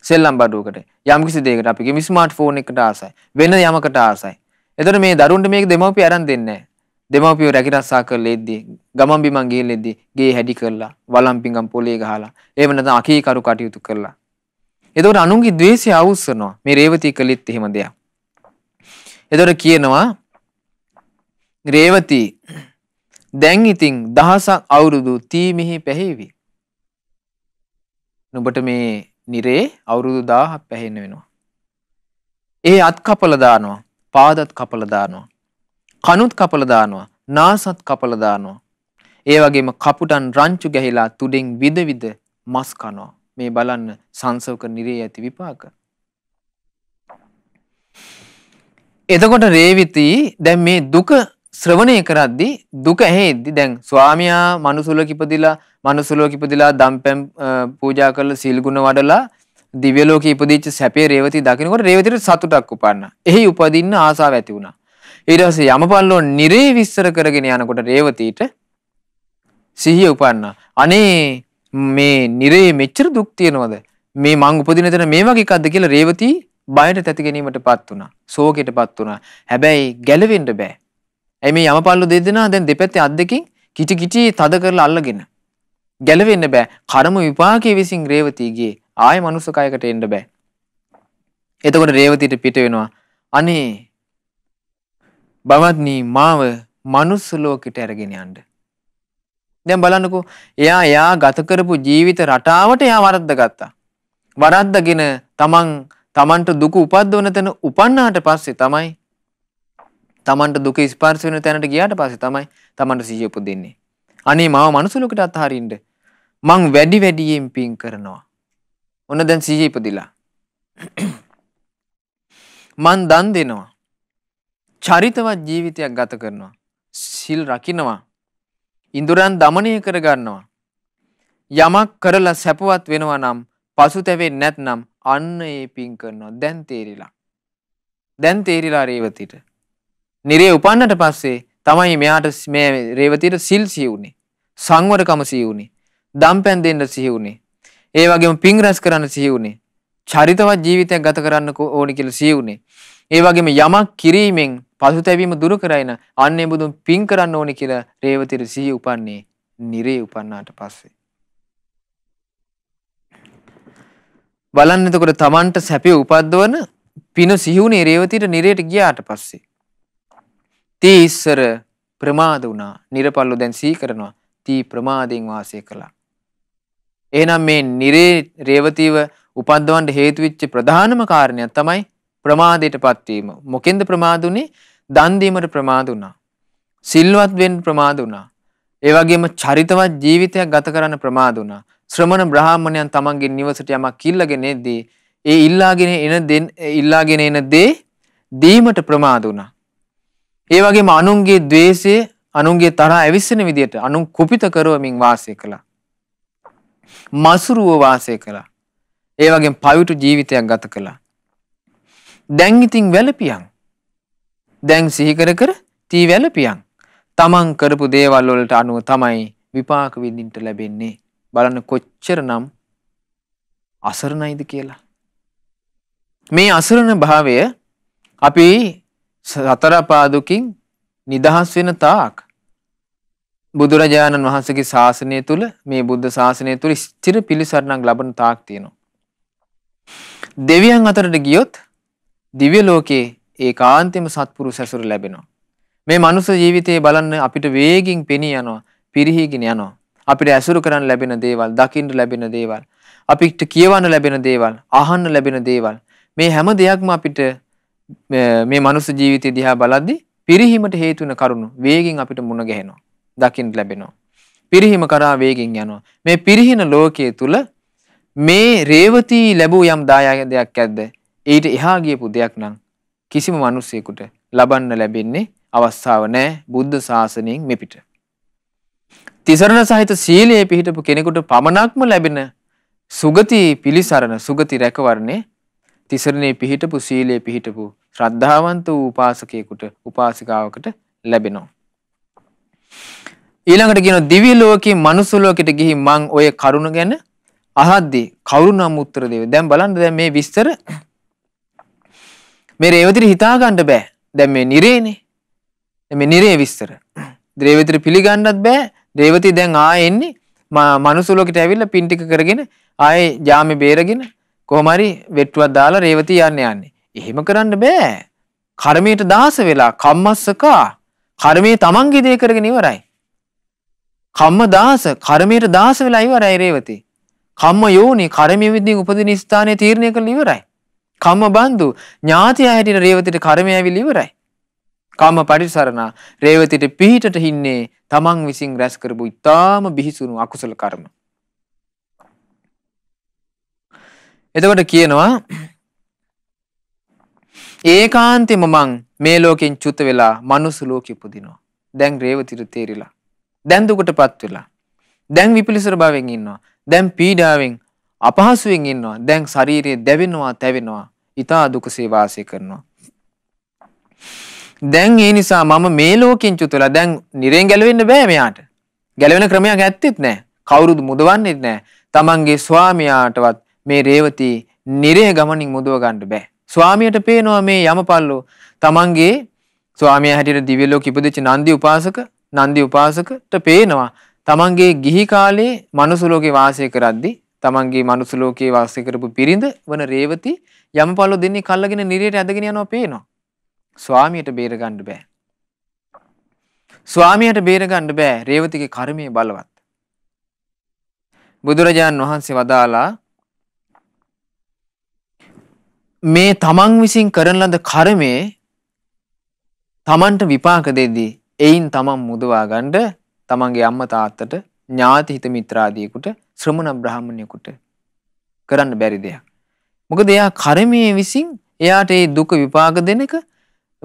සෙල්ලම් බඩුවකට යම්කිසි දෙයකට අපි ගිහින් ස්මාර්ට් ෆෝන් එකකට ආසයි වෙන යමකට ආසයි. එතකොට මේ දරුවන්ට මේක දෙමව්පිය අරන් දෙන්නේ නැහැ. දෙමව්පියෝ රැකිරස්සා කරලා ඉද්දී ගමන් බිමන් ගිහින් ඉද්දී ගේ හැඩි කරලා වලම්පින්ගම් පොලේ ගහලා එහෙම නැත්නම් අකීකරු කටයුතු කරලා. එතකොට අනුන්ගේ द्वේෂය අවුස්සනවා. මේ රේවතී කලිත් එහෙම දෙයක්. එතකොට කියනවා රේවතී දැන් ඉතින් දහසක් අවුරුදු තීමිහි පැහිවි. නුඹට මේ නිරේ අවුරුදු 1000ක් පැහෙන්න වෙනවා. ඒ අත් කපල දානවා, පාදත් කපල දානවා. කනුත් කපල දානවා, නාසත් කපල දානවා. ඒ වගේම කපුටන් රංචු ගැහිලා තුඩෙන් විදවිද මස් කනවා. මේ බලන්න සංසවක නිරේ ඇති විපාක. එතකොට රේවිති දැන් මේ දුක ශ්‍රවණය කරද්දි දුක ඇහෙද්දි දැන් ස්වාමියා මනුසුලක ඉපදිලා මනුසුලක ඉපදිලා දම්පැම් පූජා කරලා සීල් ගුණ වඩලා දිව්‍ය ලෝකෙ ඉපදිච්ච සැපේ රේවති දකින්නකොට රේවතිට සතුටක් උපන්න. එහි උපදින්න ආසාව ඇති වුණා. ඊට පස්සේ යමපල්ලෝ නිරේ විස්තර කරගෙන යනකොට රේවතිට සිහිය උපන්න. අනේ මේ නිරේ මෙච්චර දුක් තියනවද? මේ මං උපදින තැන මේ වගේ එකක්ද කියලා රේවති බයට තැති ගැනීමටපත් වුණා. ශෝකයටපත් වුණා. හැබැයි ගැලවෙන්න බෑ. ඇයි මේ යමපල්ලු දෙදෙනා දැන් දෙපැත්තේ අත් දෙකින් කිටි කිටි තද කරලා අල්ලගෙන. ගැලවෙන්න බෑ. කර්ම විපාකයේ විසින් රේවතිගේ ආය මනුස්ස කයකට එන්න බෑ. එතකොට රේවතිට පිට වෙනවා අනේ බවත්නී මාව මනුස්ස ලෝකෙට අරගෙන යන්න. දැන් බලන්නකෝ එයා එයා ගත කරපු ජීවිත රටාවට එයා වරද්ද ගත්තා. වරද්දගෙන තමන් තමන්ට දුක උපද්දවන තැන උපන්නාට පස්සේ තමයි තමන්ට දුක ස්පර්ශ වෙන තැනට ගියාට පස්සේ තමයි තමන්ට සිහිය උපදින්නේ. අනේ මාව මනුස්ස ලෝකෙට අත්හරින්න මං වැඩි වැඩියෙන් පින් කරනවා. ඔන්න දැන් සිහිය ඉපදිලා. මං දන් දෙනවා. චරිතවත් ජීවිතයක් ගත කරනවා. සිල් රකින්නවා. ඉඳුරන් দমনය කරගන්නවා. යමක් කරලා සැපවත් වෙනවා නම් පසුතැවෙන්නේ නැත්නම් අන්න ඒ පින් කරනවා. දැන් තේරිලා. දැන් තේරිලා රේවතිට. නිරේ උපන්නට පස්සේ තමයි මෙයාට මේ රේවතීට සිල් සිහි වුණේ. සංවරකම සිහි වුණේ. දම්පැන් දෙන්න සිහි වුණේ. ඒ වගේම පිං රැස් කරන්න සිහි වුණේ. චරිතවත් ජීවිතයක් ගත කරන්න ඕනි කියලා සිහි වුණේ. ඒ වගේම යමක් කිරීමෙන් පසුතැවීම දුරු කරගෙන අන්නේ බුදුන් පිං කරන්න ඕනි කියලා රේවතීට සිහි උපන්නේ නිරේ උපන්නාට පස්සේ. බලන්න එතකොට Tamanට සැපේ උපද්දවන පින සිහි වුණේ රේවතීට නිරේට ගියාට පස්සේ. තී ඉස්සර ප්‍රමාද වුණා. නිර්පල්ලෝ දැන් සිහි කරනවා. තී ප්‍රමාදයෙන් වාසය කළා. එහෙනම් මේ නිරේ රේවතීව උපද්දවන්න හේතු වෙච්ච ප්‍රධානම කාරණයක් තමයි ප්‍රමාදයටපත් වීම. මොකෙන්ද ප්‍රමාද උනේ? දන් දීමට ප්‍රමාද වුණා. සිල්වත් වෙන්න ප්‍රමාද වුණා. ඒ වගේම චරිතවත් ජීවිතයක් ගත කරන්න ප්‍රමාද වුණා. ශ්‍රමණ බ්‍රාහ්මණයන් තමන්ගේ නිවසට යමක් කිල්ලගෙන එද්දී ඒ ඉල්ලාගෙන එන ඉල්ලාගෙන එන දේ දීමට ප්‍රමාද වුණා. ඒ වගේම අනුන්ගේ द्वේෂය අනුන්ගේ තරහ ඇවිස්සෙන විදියට අනුන් කුපිත කරවමින් වාසය කළා. මසුරුව වාසය කළා. ඒ වගේම පවිතු ජීවිතයක් ගත කළා. දැන් ඉතින් වැළපියන්. දැන් සිහි කර කර තී වැළපියන්. තමන් කරපු දේවල් වලට අනුව තමයි විපාක විඳින්නට ලැබෙන්නේ. බලන්න කොච්චරනම් අසරණයිද කියලා. මේ අසරණ භාවය අපි සතර පාදුකින් නිදහස් වෙන තාක් බුදුරජාණන් වහන්සේගේ ශාසනය තුල මේ බුද්ධ ශාසනය තුල ස්ථිර පිළිසරණක් ලබන තාක් තියෙනවා. දෙවියන් අතරට ගියොත් දිව්‍ය ලෝකේ ඒකාන්තෙම සත්පුරුෂ ඇසුර ලැබෙනවා. මේ මනුස්ස ජීවිතේ බලන්න අපිට වේගින් පෙනී යනවා, පිරිහීගෙන යනවා. අපිට ඇසුරු කරන්න ලැබෙන දේවල්, දකින්න ලැබෙන දේවල්, අපිට කියවන්න ලැබෙන දේවල්, අහන්න ලැබෙන දේවල් මේ හැම දෙයක්ම අපිට මේ මනුස්ස ජීවිතය දිහා බලද්දි පිරිහීමට හේතු වෙන කරුණු වේගෙන් අපිට මුණ ගැහෙනවා. දකින්න ලැබෙනවා. පිරිහීම කරා වේගෙන් යනවා. මේ පිරිහින ලෝකයේ තුල මේ රේවතී ලැබූ යම් දායාදයක් ඇද්ද? ඊට එහා ගියපු දෙයක් නම් කිසිම මිනිසෙකුට ලබන්න ලැබෙන්නේ අවස්ථාව නැහැ බුද්ධ ශාසනයෙන් මෙපිට. තිසරණ සහිත සීලයේ පිහිටපු කෙනෙකුට පමණක්ම ලැබෙන සුගති පිලිසරණ සුගති රැකවරණේ තිසරණේ පිහිටපු සීලේ පිහිටපු ශ්‍රද්ධාවන්ත වූ උපාසකයෙකුට උපාසිකාවකට ලැබෙනවා. ඊළඟට කියන දිව්‍ය ලෝකේ මනුස්ස ලෝකෙට ගිහින් මං ওই කරුණ ගැන අහද්දී කවුරු නම් උත්තර දෙවේ? දැන් බලන්න දැන් මේ විස්තර මේ රේවතිට හිතා ගන්න බෑ. දැන් මේ නිරේනේ. දැන් මේ නිරේ විස්තර. රේවතිට පිළිගන්නත් බෑ. රේවති දැන් ආයෙ එන්නේ මනුස්ස ලෝකෙට ඇවිල්ලා පින් ටික කරගෙන ආයෙ ජාමේ බේරගෙන කොහොමරි වෙට්ටුවක් දාලා රේවති යන්න යන්නේ. එහෙම කරන්න බෑ. කර්මයට දාස වෙලා කම්මස්සකා කර්මයේ තමන්ගේ දේ කරගෙන ඉවරයි. කම්ම දාස කර්මයට දාස වෙලා ඉවරයි රේවති. කම්ම යෝනි කර්මයේ විදිහින් උපදින ස්ථානයේ තීරණය කරලා ඉවරයි. කම්ම බන්දු ඥාතිය හැටියට රේවතිට කර්මය ඇවිල්ලා ඉවරයි. කම්ම පරිසරණ රේවතිට පිහිටට හින්නේ තමන් විසින් රැස් කරපු ඉතාම බිහිසුණු අකුසල කර්ම. එතකොට කියනවා ඒකාන්තෙම මං මේ ලෝකෙන් චුත වෙලා මනුස්ස ලෝකෙ උපදිනවා. දැන් රේවතිරු තේරිලා. දැන් දුකටපත් වෙලා. දැන් විපිලිසර භාවයෙන් ඉන්නවා. දැන් පීඩාවෙන් අපහසුවෙන් ඉන්නවා. දැන් ශරීරය දැවෙනවා, තැවෙනවා. ඊතා දුකසේ වාසය කරනවා. දැන් ඒ නිසා මම මේ ලෝකෙන් චුත වෙලා දැන් නිරෙන් ගැලවෙන්න බෑ මෙයාට. ගැලවෙන ක්‍රමයක් ඇත්තෙත් නෑ. කවුරුත් මුදවන්නෙත් නෑ. තමන්ගේ ස්වාමියාටවත් මේ රේවති නිරේ ගමනින් මුදුව ගන්න බෑ. ස්වාමියට පේනවා මේ යමපල්ලෝ තමන්ගේ ස්වාමියා හැටියට දිව්‍ය ලෝක ඉපදිච්ච නන්දි උපාසක නන්දි උපාසකට පේනවා තමන්ගේ ගිහි කාලේ මනුස්ස ලෝකේ වාසය කරද්දී තමන්ගේ මනුස්ස ලෝකේ වාසය කරපු පිරිඳ වන රේවති යමපල්ලෝ දෙන්නේ කල්ලාගෙන නිරේට ඇදගෙන යනවා පේනවා. ස්වාමියට බේර ගන්න බෑ. ස්වාමියට බේර ගන්න බෑ රේවතිගේ කර්මයේ බලවත්. බුදුරජාන් වහන්සේ වදාලා මේ තමන් විසින් කරන ලද කර්මයේ තමන්ට විපාක දෙදී එයින් තමන් මුදවා ගන්න තමන්ගේ අම්මා තාත්තට ඥාති හිත මිත්‍රාදීෙකුට ශ්‍රමණ බ්‍රාහමණයෙකුට කරන්න බැරි දෙයක්. මොකද එයා කර්මයේ විසින් එයාට ඒ දුක විපාක දෙන එක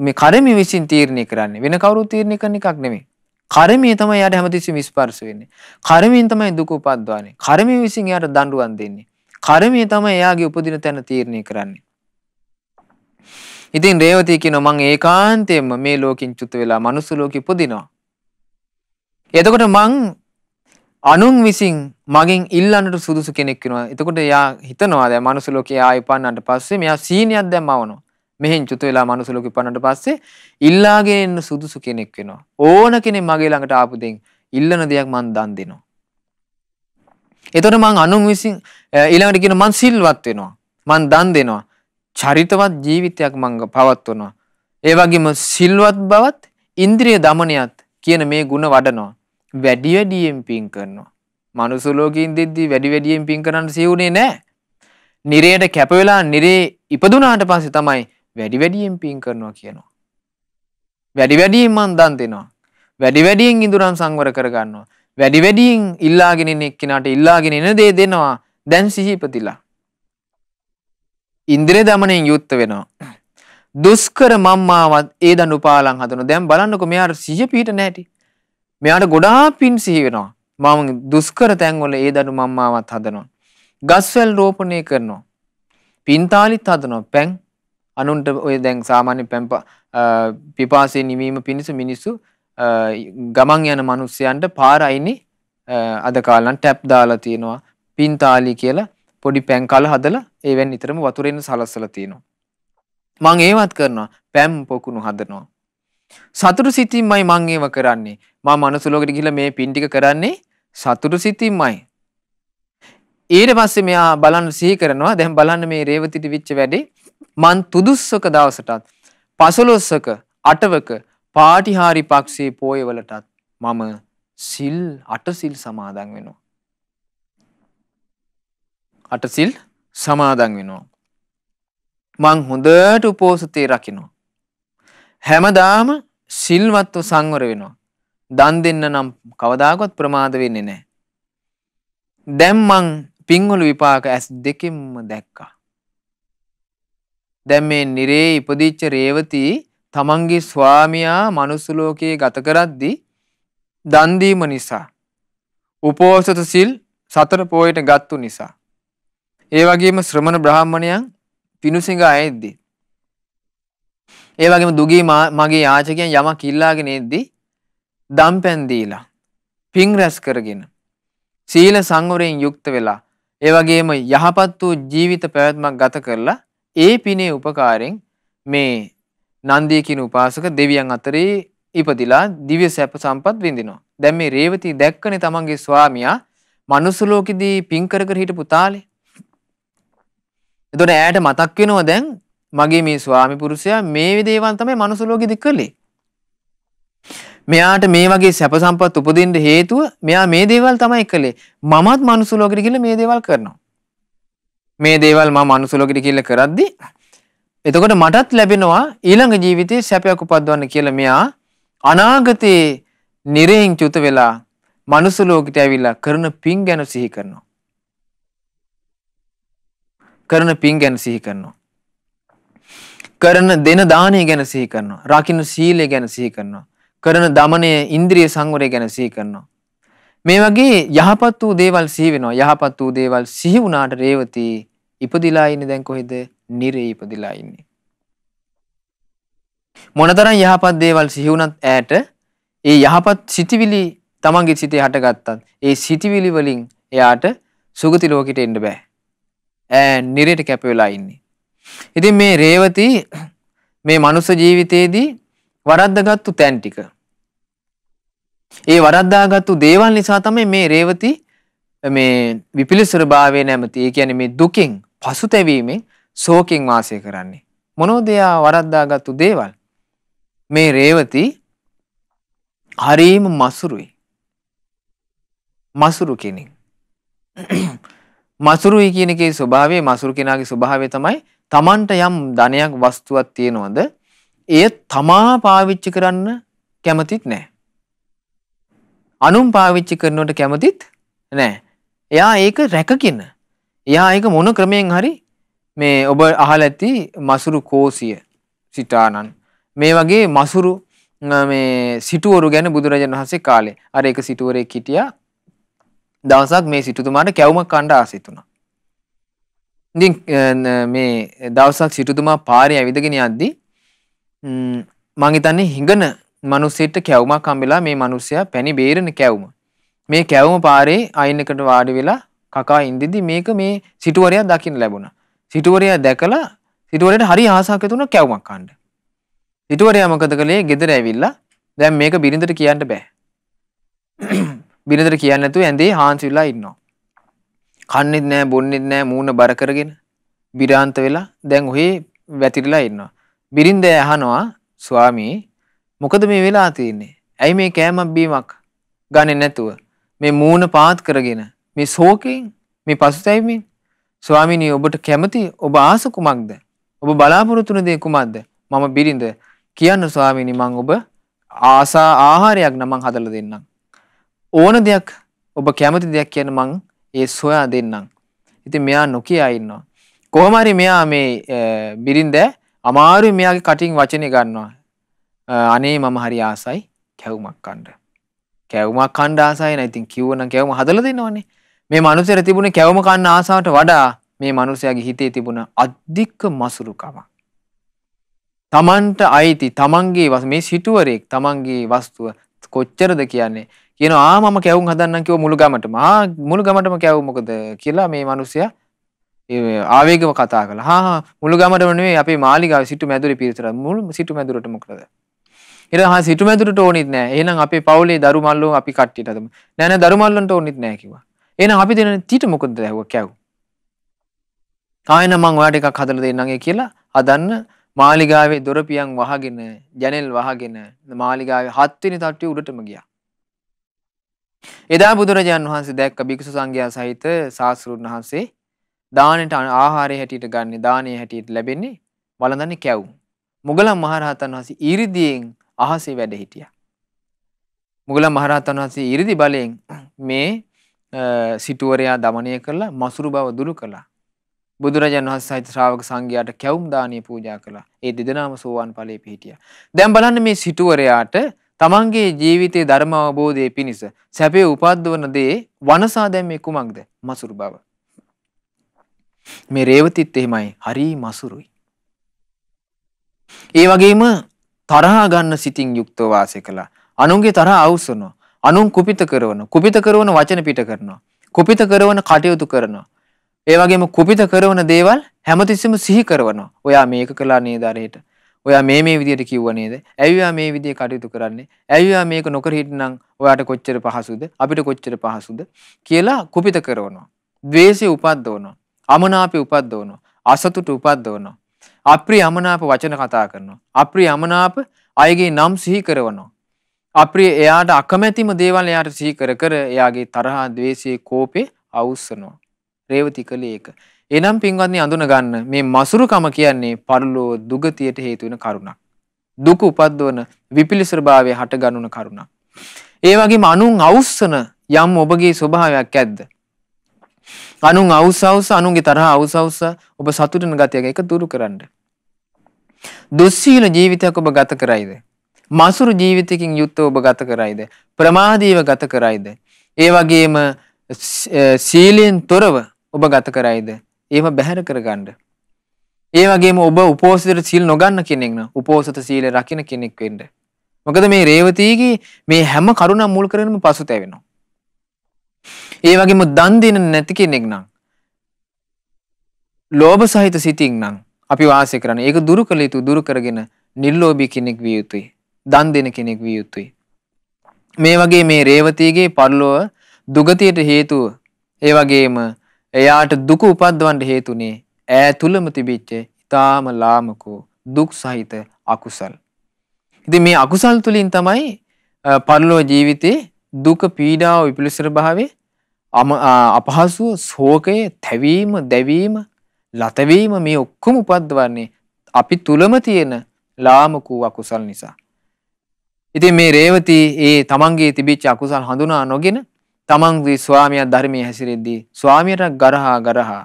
මේ කර්මයේ විසින් තීරණය කරන්නේ වෙන කවුරුත් තීරණය කරන එකක් නෙමෙයි. කර්මයේ තමයි එයාට හැමතිස්සෙම ස්පර්ශ වෙන්නේ. කර්මයෙන් තමයි දුක උපද්දවන්නේ. කර්මයේ විසින් එයාට දඬුවම් දෙන්නේ. කර්මයේ තමයි එයාගේ උපදින තැන තීරණය කරන්නේ. ඉතින් රේවතී කියනවා මං ඒකාන්තයෙන්ම මේ ලෝකෙන් චුත වෙලා මනුස්ස ලෝකෙ උපදිනවා. එතකොට මං අනුන් විසින් මගෙන් ඉල්ලන්නට සුදුසු කෙනෙක් වෙනවා. එතකොට එයා හිතනවා දැන් මනුස්ස ලෝකේ ආයෙ පන්නන්නට පස්සේ මෙයා සීනියක් දැන් මවනවා. මෙහෙන් චුත වෙලා මනුස්ස ලෝකෙ පන්නන්නට පස්සේ ඉල්ලාගෙන එන්න සුදුසු කෙනෙක් වෙනවා. ඕන කෙනෙක් මගේ ළඟට ආපු දෙයින් ඉල්ලන දෙයක් මං දන් දෙනවා. එතකොට මං අනුන් විසින් ඊළඟට කියන මං සිල්වත් වෙනවා. මං දන් දෙනවා. චරිතවත් ජීවිතයක් මංග පවත්වනවා. ඒ වගේම සිල්වත් බවත් ඉන්ද්‍රිය දමනයත් කියන මේ ಗುಣ වඩනවා. වැඩි වැඩියෙන් පින් කරනවා. මනුස්ස ලෝකෙ ඉඳිද්දී වැඩි වැඩියෙන් පින් කරන්න සිවුනේ නැහැ. නිරයට කැප වෙලා නිරේ ඉපදුනාට පස්සේ තමයි වැඩි වැඩියෙන් පින් කරනවා කියනවා. වැඩි වැඩියෙන් මන් දන් දෙනවා. වැඩි වැඩියෙන් ඉඳුරන් සංවර කරගන්නවා. වැඩි වැඩියෙන් ඉල්ලාගෙන ඉන්න එක්කිනාට ඉල්ලාගෙන එන දේ දෙනවා. දැන් සිහිපතිලා. ඉන්ද්‍රිය දමනයෙන් යුක්ත වෙනවා. දුෂ්කර මම්මාවත් ඒ දඬු පාලම් හදනවා. දැන් බලන්නකෝ මෙයාට සිහිය පිහිට නැහැටි. මෙයාට ගොඩාක් පින් සිහි වෙනවා. මම දුෂ්කර තැන්වල ඒ දඩු මම්මාවත් හදනවා. ගස්වැල් රෝපණය කරනවා. පින්තාලිත් හදනවා. පැන් අනුන්ට ඔය දැන් සාමාන්‍ය පැම්ප පිපාසය නිවීම පිණිස මිනිස්සු ගමන් යන මිනිස්සයන්ට පාර අයිනේ අද කාලන් ටැප් දාලා තියෙනවා. පින්තාලි කියලා පොඩි පැන් කල හදලා ඒවෙන් නිතරම වතුරෙන් සලස්සලා තියෙනවා. මං ඒවත් කරනවා. පැම් පොකුණු හදනවා. සතුටු සිතින්මයි මං ඒව කරන්නේ. මම මනසුලෝකට ගිහිල්ලා මේ පින් ටික කරන්නේ සතුටු සිතින්මයි. ඊට පස්සේ මෙයා බලන්න සිහි කරනවා. දැන් බලන්න මේ රේවතිට විච්ච වැඩේ. මං තුදුස්සක දවසටත් පසළොස්සක අටවක පාටිහාරි පක්ෂයේ පෝයවලටත් මම සිල් අටසිල් සමාදන් වෙනවා. අටසිල් සමාදන් වෙනවා. මං හොඳට උපෝසතේ රකිනවා. හැමදාම සිල්වත්ව සංවර වෙනවා. දන් දෙන්න නම් කවදාකවත් ප්‍රමාද වෙන්නේ නැහැ. දැන් මං පින්වල විපාක ඇස් දෙකෙන්ම දැක්කා. දැන් මේ නිරේ ඉපදිච්ච රේවති තමන්ගේ ස්වාමියා මනුස්ස ලෝකයේ ගත කරද්දී දන් දීම නිසා උපෝසත සිල් සතර පොයට ගත්තු නිසා ඒ වගේම ශ්‍රමණ බ්‍රාහ්මණයන් පිණුසිඟා ඇද්දී. ඒ වගේම දුගී මගේ යාචකයන් යමක් ඉල්ලාගෙන එද්දී දම් පැන් දීලා පිං රැස් කරගෙන සීල සංවරයෙන් යුක්ත වෙලා ඒ වගේම යහපත් වූ ජීවිත පැවැත්මක් ගත කරලා ඒ පිනේ උපකාරයෙන් මේ නන්දිය කියන උපාසක දෙවියන් අතරේ ඉපදිලා දිව්‍ය සැප සම්පත් විඳිනවා. දැන් මේ රේවතී දැක්කනේ තමන්ගේ ස්වාමියා මනුස්ස ලෝකෙදී පින් කර කර හිටපු තාලේ. එතොට ඇයට මතක් වෙනවා දැන් මගේ මේ ස්වාමි පුරුෂයා මේ දේවල් තමයි මනුස්ස ලෝකෙදි කළේ. මෙයාට මේ වගේ සැප සම්පත් උපදින්න හේතුව මෙයා මේ දේවල් තමයි කළේ. මමත් මනුස්ස ලෝකෙට ගිහින් මේ දේවල් කරනවා. මේ දේවල් මම මනුස්ස ලෝකෙට ගිහින් කරද්දි එතකොට මටත් ලැබෙනවා ඊළඟ ජීවිතයේ සැපයක් උපද්දවන්න කියලා මෙයා අනාගතයේ නිරයෙන් චුත වෙලා මනුස්ස ලෝකෙට ඇවිල්ලා කරන පින් ගැන සිහි කරනවා. කරන පින් ගැන සිහි කරනවා. කරන දෙන දානය ගැන සිහි කරනවා. රකින්න සීලය ගැන සිහි කරනවා. කරන দমনය ඉන්ද්‍රිය සංවරය ගැන සිහි කරනවා. මේ වගේ යහපත් වූ දේවල් සිහි වෙනවා. යහපත් වූ දේවල් සිහි වුණාට රේවති ඉපදිලා ඉන්නේ දැන් කොහෙද? නිරේ ඉපදිලා ඉන්නේ. මොනතරම් යහපත් දේවල් සිහි වුණත් ඈට ඒ යහපත් සිතිවිලි තමන්ගේ සිතේ හටගත්තත් ඒ සිතිවිලි වලින් එයාට සුගති ලෝකෙට එන්න බෑ. නිරයට කැප වෙලා ඉන්නේ. ඉතින් මේ රේවති මේ මනුස්ස ජීවිතයේදී වරද්දාගත්තු තැන් ටික. ඒ වරද්දාගත්තු දේවල් නිසා තමයි මේ රේවති මේ විපිලිසර භාවය නැමති. ඒ කියන්නේ මේ දුකින් පසුතැවීමෙන් ශෝකෙන් වාසය කරන්නේ. මොනෝද එයා වරද්දාගත්තු දේවල්? මේ රේවති හරීම මසුරුයි. මසුරු කෙනෙක්. මසුරුයි කියන එකේ ස්වභාවය මසුරු කෙනාගේ ස්වභාවය තමයි Tamanට යම් ධනයක් වස්තුවක් තියෙනවද එය තමා පාවිච්චි කරන්න කැමතිත් නැහැ. අනුන් පාවිච්චි කරනවට කැමතිත් නැහැ. එයා ඒක රැකගෙන එයා ඒක මොන ක්‍රමයෙන් හරි මේ ඔබ අහලා ඇති මසුරු කෝසිය සිතානන් මේ වගේ මසුරු මේ සිටුවරු ගැන බුදුරජාණන් වහන්සේ කාලේ අර එක සිටුවරේ හිටියා දවසක් මේ සිටුතුමාට කැවුමක් කණ්ඩ ආසිතුනා. ඉතින් මේ දවසක් සිටුතුමා පාරේ ඇවිදගෙන යද්දී මං හිතන්නේ හිඟන මිනිස්සෙට කැවුමක් හම්බෙලා මේ මිනිස්සයා පැණි බේරෙන කැවුම. මේ කැවුම පාරේ අයින් එකට වාඩි වෙලා කකා ඉඳිද්දි මේක මේ සිටුවරයා දකින්න ලැබුණා. සිටුවරයා දැකලා සිටුවරයට හරි ආසාවක් ඇති වුණා කැවුමක් කන්න. සිටුවරයා මොකද කළේ? ගෙදර ඇවිල්ලා දැන් මේක බිරිඳට කියන්න බෑ. බිනදර කියන්නේ නැතුව ඇඳේ හාන්සිලා ඉන්නවා. කන්නේත් නැහැ, බොන්නේත් නැහැ, මූණ බර කරගෙන බිරාන්ත වෙලා දැන් ඔහේ වැතිරිලා ඉන්නවා. බිරින්ද ඇහනවා ස්වාමී මොකද මේ වෙලා තියෙන්නේ? ඇයි මේ කෑමක් බීමක් ගන්නේ නැතුව මේ මූණ පාත් කරගෙන මේ ශෝකයෙන් මේ පසුතැවීමෙන් ස්වාමිනී ඔබට කැමති ඔබ ආස කුමක්ද? ඔබ බලාපොරොත්තු වෙන දේ කුමක්ද? මම බිරිඳ කියන්න ස්වාමිනී මං ඔබ ආසා ආහාරයක් නම් මං හදලා දෙන්නම්. ඕන දෙයක් ඔබ කැමති දෙයක් කියන මං ඒ සොයා දෙන්නම්. ඉතින් මෙයා නොකියා ඉන්නවා. කොහොම හරි මෙයා මේ බිරින්ද අමාරු මෙයාගේ කටින් වචනේ ගන්නවා. අනේ මම හරි ආසයි කැවුමක් කන්න. කැවුමක් කන්න ආසයි නෑ. ඉතින් කිව්වනම් කැවුම හදලා දෙනවනේ. මේ මනුස්සයර තිබුණේ කැවුම කන්න ආසාවට වඩා මේ මනුස්සයාගේ හිතේ තිබුණ අධික මසුරුකමක්. තමන්ට අයිති තමන්ගේ වස් මේ සිටුවරෙක් තමන්ගේ වස්තුව කොච්චරද කියන්නේ කියන ආමම කැවුම් හදන්න කිව මුළු ගමටම මුළු ගමටම කැව් මොකද කියලා මේ මනුස්සය ආවේගම කතා කළ හා මුළු ගමටමනේ අප මාලිගාව සිටු මැදුරි පිරිතර මුළු සිටු මැදුරට මොකද එරහා සිටු මැදුරට ඕනිත් නෑ එහෙනම් අපේ පවුලේ දරුමල්ලෝ අපි කට්ටියටදම නෑන දරුමල්ලන්ට ඕනිත් නෑ කිව්වා එහෙනම් අපි දෙන තිට මොකද ඇහුව කැව් ආයෙන මං ඔයාට එකක් හදලා දෙන්නගේ කියලා හදන්න මාලිගාවේ දොරපියන් වහගෙන ජනෙල් වහගෙන මාලිගාවේ හත්වෙනි තට්ටුවේ උඩටම ගියා එදා බුදුරජාන් වහන්සේ දැක්ක භික්ෂු සංඝයා සහිත සාස්ෘන් වහන්සේ දානෙට ආහාරය හැටියට ගන්න දානය හැටියට ලැබෙන්නේ වළඳන්නේ කැව්. මුගලන් මහරහතන් වහන්සේ ඊරිදියෙන් අහසේ වැඩ හිටියා. මුගලන් මහරහතන් වහන්සේ ඊරිදි බලයෙන් මේ සිටුවරයා দমনය කළා මසුරු බව දුරු කළා. බුදුරජාණන් වහන්සේ සහිත ශ්‍රාවක සංඝයාට කැවුම් දානීය පූජා කළා. ඒ දෙදෙනාම සෝවාන් ඵලයේ පිහිටියා. දැන් බලන්න මේ සිටුවරයාට තමන්ගේ ජීවිතයේ ධර්ම අවබෝධය පිණිස සැපේ උපද්දවන දේ වනසා දැම්මේ කුමක්ද? මසුරු බව. මේ රේවතිත් එහෙමයි. හරි මසුරුයි. ඒ වගේම තරහා ගන්න සිතින් යුක්තව වාසය කළා. අනුන්ගේ තරහ අවසනවා. අනුන් කුපිත කරනවා. කුපිත කරන වචන පිට කරනවා. කුපිත කරන කටයුතු කරනවා. ඒ වගේම කුපිත කරන දේවල් හැමතිස්සෙම සිහි කරනවා. ඔයා මේක කළා නේද අරහෙට? ඔයා මේ මේ විදියට කිව්ව නේද? ඇවිවා මේ විදිය කටයුතු කරන්නේ. ඇවිවා මේක නොකර හිටනම් ඔයාට කොච්චර පහසුද? අපිට කොච්චර පහසුද කියලා කුපිත කරනවා. ද්වේෂය උපද්දවනවා. අමනාපය උපද්දවනවා. අසතුට උපද්දවනවා. අප්‍රිය අමනාප වචන කතා කරනවා. අප්‍රිය අමනාප අයගේ නම් සිහි කරනවා. අප්‍රිය එයාට අකමැතිම දේවල් එයාට සිහි කර කර එයාගේ තරහා, ද්වේෂයේ, කෝපේ අවුස්සනවා. රේවති කළේ ඒක. එනම් පින්වත්නි අඳුන ගන්න මේ මසුරුකම කියන්නේ පරලෝ දුගතියට හේතු වෙන කරුණක්. දුක උපද්දවන විපිලිසරභාවය හටගන්වන කරුණක්. ඒ වගේම අනුන් අවුස්සන යම් ඔබගේ ස්වභාවයක් ඇද්ද? අනුන් අවුස් අවුස් අනුන්ගේ තරහ අවුස් අවුස් ඔබ සතුටන ගතියක එක දුරු කරන්න. දුස්සීල ජීවිතයක් ඔබ ගත කරයිද? මසුරු ජීවිතයකින් යුක්තව ඔබ ගත කරයිද? ප්‍රමාදීව ගත කරයිද? ඒ වගේම සීලයෙන් තොරව ඔබ ගත කරයිද? ඒව බැහැර කරගන්න. ඒ වගේම ඔබ උපෝසතට සීල් නොගන්න කෙනෙක් නම් උපෝසත සීලය රකින්න කෙනෙක් වෙන්න. මොකද මේ රේවතීගේ මේ හැම කරුණක් මුල් කරගෙනම පසුතැවෙනවා. ඒ වගේම දන් දෙන්න නැති කෙනෙක් නම් ලෝභ සහිත සිතින් නම් අපි වාසය කරන ඒක දුරු කළ යුතු දුරු කරගෙන නිර්ලෝභී කෙනෙක් විය යුතුයි. දන් දෙන කෙනෙක් විය යුතුයි. මේ වගේ මේ රේවතීගේ පරලොව දුගතියට හේතුව ඒ වගේම එයාට දුක උපද්දවන්න හේතුනේ ඈ තුලම තිබිච්ච ඊටාම ලාමකෝ දුක් සහිත අකුසල්. ඉතින් මේ අකුසල් තුලින් තමයි පරලෝ ජීවිතේ දුක පීඩාව විපිලිසර භාවේ අපහසුව ශෝකය තැවීම දැවීම ලතවීම මේ ඔක්කොම උපද්දවන්නේ අපි තුලම තියෙන ලාමකූ අකුසල් නිසා. ඉතින් මේ රේවතී ඒ තමන්ගේ තිබිච්ච අකුසල් හඳුනා නොගෙන තමන්ගේ ස්වාමියා ධර්මයේ හැසිරෙද්දී ස්වාමියට ගරහා ගරහා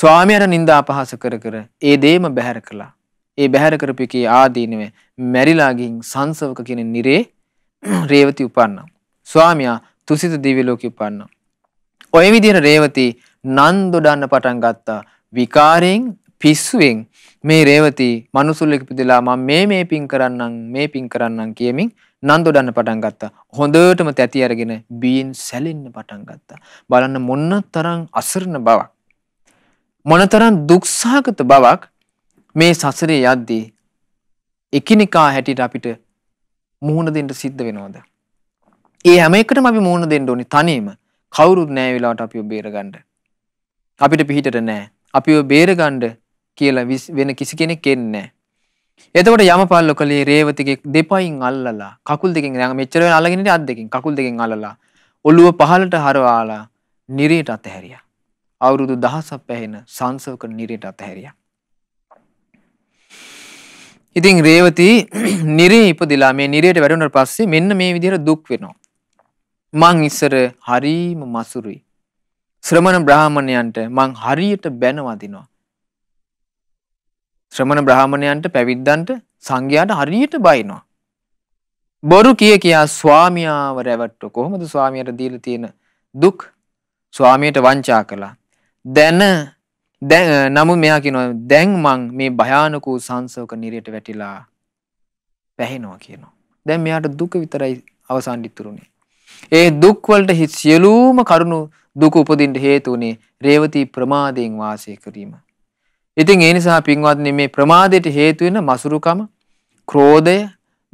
ස්වාමියට නින්දා අපහාස කර කර ඒ දේම බැහැර කළා. ඒ බැහැර කරපු එකේ ආදීනව මැරිලා ගින් සංසවක කියන නිරේ *clears throat* රේවති උපන්නා. ස්වාමියා තුසිත දිව්‍ය ලෝකෙ උපන්නා. ඔය විදිහට රේවති නන් දොඩන්න පටන් ගත්තා. විකාරයෙන් පිස්සුවෙන් මේ රේවති මනුසුල්ලෙක් ඉපදලා මම මේ මේ පින් කරන්නම් මේ පින් කරන්නම් කියමින් නන්දොඩන්න පටන් ගත්තා. හොඳටම තැති අරගෙන බීන් සැලෙන්න පටන් ගත්තා. බලන්න මොන තරම් අසරණ බවක්. මොන තරම් දුක්සහගත බවක් මේ සසරේ යද්දී එකිනෙකා හැටියට අපිට මුහුණ දෙන්න සිද්ධ වෙනවද? ඒ හැම එකටම අපි මුහුණ දෙන්න ඕනි තනියම. කවුරුත් නෑ වෙලාවට අපිව බේරගන්න. අපිට පිහිටට නෑ. අපිව බේරගන්න කියලා වෙන කිසි කෙනෙක් එන්නේ නෑ. එතකොට යමපල්ල කළේ රේවතිගේ දෙපයින් අල්ලලා කකුල් දෙකෙන් ළඟ මෙච්චර වෙන අල්ලගෙන ඉන්නේ අත් දෙකෙන් කකුල් දෙකෙන් අල්ලලා ඔළුව පහළට හරවාලා නිරයට අතහැරියා. අවුරුදු දහසක් පැහෙන සංසවක නිරයට අතහැරියා. ඉතින් රේවති *clears throat* නිරේ ඉපදිලා මේ නිරයට වැඩුණාට පස්සේ මෙන්න මේ විදිහට දුක් වෙනවා. මං ඉස්සර හරීම මසුරුයි. ශ්‍රමණ බ්‍රාහමණයන්ට මං හරියට බැන වදිනවා. ශ්‍රමණ බ්‍රාහමණයන්ට පැවිද්දන්ට සංඝයාට හරියට බයිනවා. බොරු කිය කියා ස්වාමියාව රැවට්ටු කොහොමද ස්වාමියට දීලා තියෙන දුක් ස්වාමියට වංචා කළා. දැන දැන් නමුත් මෙයා කියනවා දැන් මං මේ භයානක වූ සංසෝක නිරයට වැටිලා පැහැෙනවා කියනවා. දැන් මෙයාට දුක විතරයි අවසන් ඉතුරුනේ. ඒ දුක් වලට සියලුම කරුණු දුක උපදින්න හේතු උනේ රේවතී ප්‍රමාදයෙන් වාසය කිරීම. ඉතින් ඒ නිසා පින්වත්නි මේ ප්‍රමාදයට හේතු වෙන මසුරුකම, ක්‍රෝධය,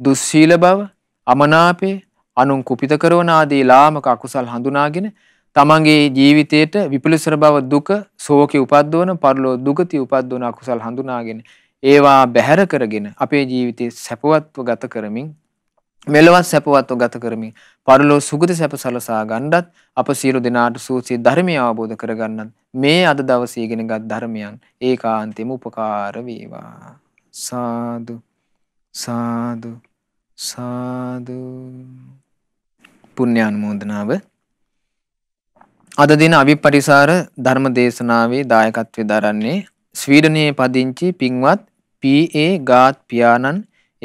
දුස්සීල බව, අමනාපය, අනුන් කුපිත කරන ආදී ලාමක අකුසල් හඳුනාගෙන තමන්ගේ ජීවිතයට විපිලිසර බව දුක, ශෝකය උපද්දවන, පරලෝ දුගති උපද්දවන අකුසල් හඳුනාගෙන ඒවා බැහැර කරගෙන අපේ ජීවිතේ සැපවත්ව ගත කරමින් මෙලොවත් සැපවත්ව ගත කරමින් පරලෝ සුගති සැප සලසා ගන්නත් අප සියලු දෙනාට සූසී ධර්මය අවබෝධ කරගන්නත් මේ අද දවසේ ඉගෙනගත් ධර්මයන් ඒකාන්තෙම උපකාර වේවා. සාදු සාදු සාදු පුණ්‍යානුමෝදනාව අද දින අවිපරිසාර ධර්ම දේශනාවේ දායකත්වයෙන් දරන්නේ ස්වීඩනයේ පදිංචි පින්වත් පී.ඒ. ගාත් පියාණන්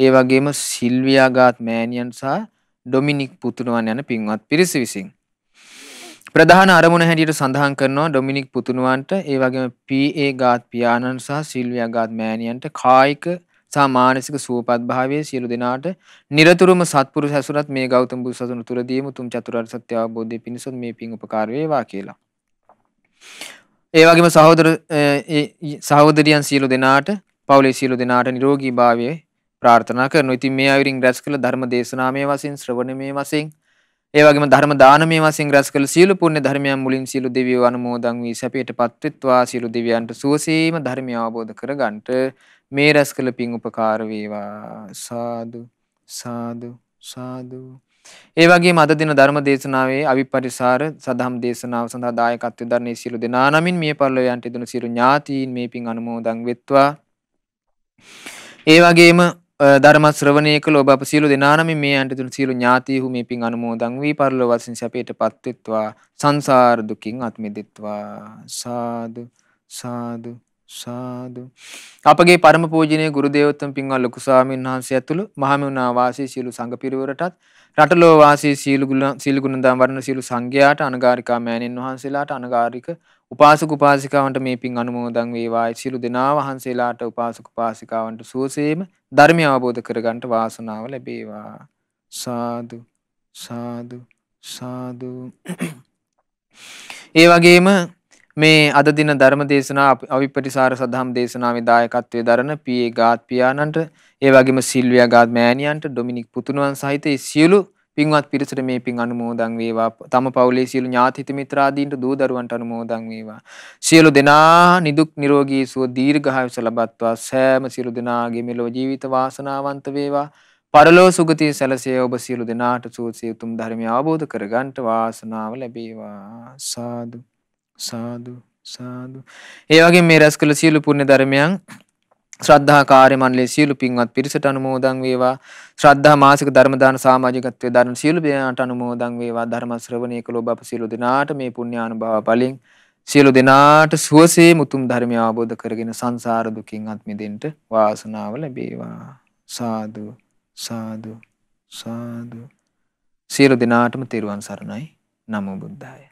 ඒ වගේම සිල්වියා ගාත් මෑනියන් සහ ඩොමිනික් පුතුණුවන් යන පින්වත් පිරිස විසිනි. ප්‍රධාන අරමුණ හැටියට සඳහන් කරනවා ඩොමිනික් පුතුණුවන්ට ඒ වගේම PA ගාත් පියාණන් සහ සිල්වියා ගාත් මෑණියන්ට කායික සහ මානසික සුවපත්භාවයේ සියලු දෙනාට নিরතුරුම සත්පුරුෂ ඇසුරත් මේ ගෞතම බුදුසසුන තුරදීම උතුම් චතුරාර්ය සත්‍ය අවබෝධය පිණිස මේ පින් උපකාර වේවා කියලා. ඒ වගේම සහෝදර සහෝදරියන් සියලු දෙනාට පවුලේ සියලු දෙනාට නිරෝගී භාවයේ ප්‍රාර්ථනා කරනවා. ඉතින් මේ අයුරින් රැස් කළ ධර්ම දේශනාමය වශයෙන් ශ්‍රවණමය වශයෙන් ඒ වගේම ධර්ම දානමය වශයෙන් රැස් කළ සියලු පුණ්‍ය ධර්මයන් මුලින් සියලු දෙවියෝ අනුමෝදන් වී සැපයටපත් වෙත්වා සියලු දෙවියන්ට සුවසේම ධර්මය අවබෝධ කරගන්නට මේ රැස් කළ පින් උපකාර වේවා සාදු සාදු සාදු ඒ වගේම අද දින ධර්ම දේශනාවේ අවිපරිසාර සදම් දේශනාව සඳහා දායකත්ව දරන්නේ සියලු දෙනා නමින් මිය පරලොව යන්ට දෙන සියලු ඥාතීන් මේ පින් අනුමෝදන් වෙත්වා ඒ වගේම ධර්ම ශ්‍රවණය කළ ඔබ අප සියලු දෙනාම මේ අන්තිතුන සියලු ඥාතීහු මේ පින් අනුමෝදන් වී පරලෝ වශයෙන් සැපයට පත්වෙත්වා සංසාර දුකින් අත් මිදෙත්වා සාදු සාදු සාදු අපගේ පරම පූජනීය ගුරු දේවෝත්තම පින්වත් ලොකු ස්වාමීන් වහන්සේ ඇතුළු මහමෙවුනා වාසී සීළු සංඝ පිරිවරටත් රටලෝ වාසී සීළු සීළු ගුණදාම් වර්ණ සීළු සංඝයාට අනගාരികා මෑණින් වහන්සේලාට අනගාരിക උපාසක උපාසිකාවන්ට මේ පින් අනුමෝදන් වේවා. සියලු දෙනා වහන්සේලාට උපාසක උපාසිකාවන්ට සුවසේම ධර්මය අවබෝධ කරගන්නට වාසනාව ලැබේවා. සාදු සාදු සාදු ඒ වගේම මේ අද දින ධර්ම දේශනා අවිපටිසාර සදහම් දේශනාවේ දායකත්වයේ දරන පීඒ ගාත් පියාණන්ට ඒ වගේම සිල්වියා ගාත් මෑණියන්ට ඩොමිනික් පුතුණුවන් සහිත සියලු පින්වත් පිරිසට මේ පින් අනුමෝදන් වේවා. තම පවුලේ සියලු ඥාති මිත්‍රාදීන්ට දූ දරුවන්ට අනුමෝදන් වේවා. සියලු දෙනා නිදුක් නිරෝගී සුව දීර්ඝායුෂ ලබත්වා සෑම සියලු දෙනාගේ මෙලොව ජීවිත වාසනාවන්ත වේවා. පරලෝ සුගතිය සැලසේ ඔබ සියලු දෙනාට සූසිය උතුම් ධර්මය අවබෝධ කරගන්ට වාසනාව ලැබේවා. සාදු සාදු සාදු. ඒ වගේ මේ රැස් කළ සියලු පුණ්‍ය ධර්මයන් ශ්‍රද්ධා කාර්ය මණ්ඩලයේ සියලු පින්වත් පිරිසට අනුමෝදන් වේවා. ශ්‍රද්ධා මාසික ධර්ම දාන සමාජිකත්වයේ දරන සියලු දෙනාට අනුමෝදන් වේවා. ධර්ම ශ්‍රවණය කළ ඔබ අප සියලු දෙනාට මේ පුණ්‍යානුභාව බලෙන් සියලු දෙනාට සුවසේ මුතුම් ධර්මය අවබෝධ කරගෙන සංසාර දුකින් අත් මිදෙන්න වාසනාව ලැබේවා. සාදු සාදු සාදු සියලු දෙනාටම තෙරුවන් සරණයි. නමෝ බුද්ධාය.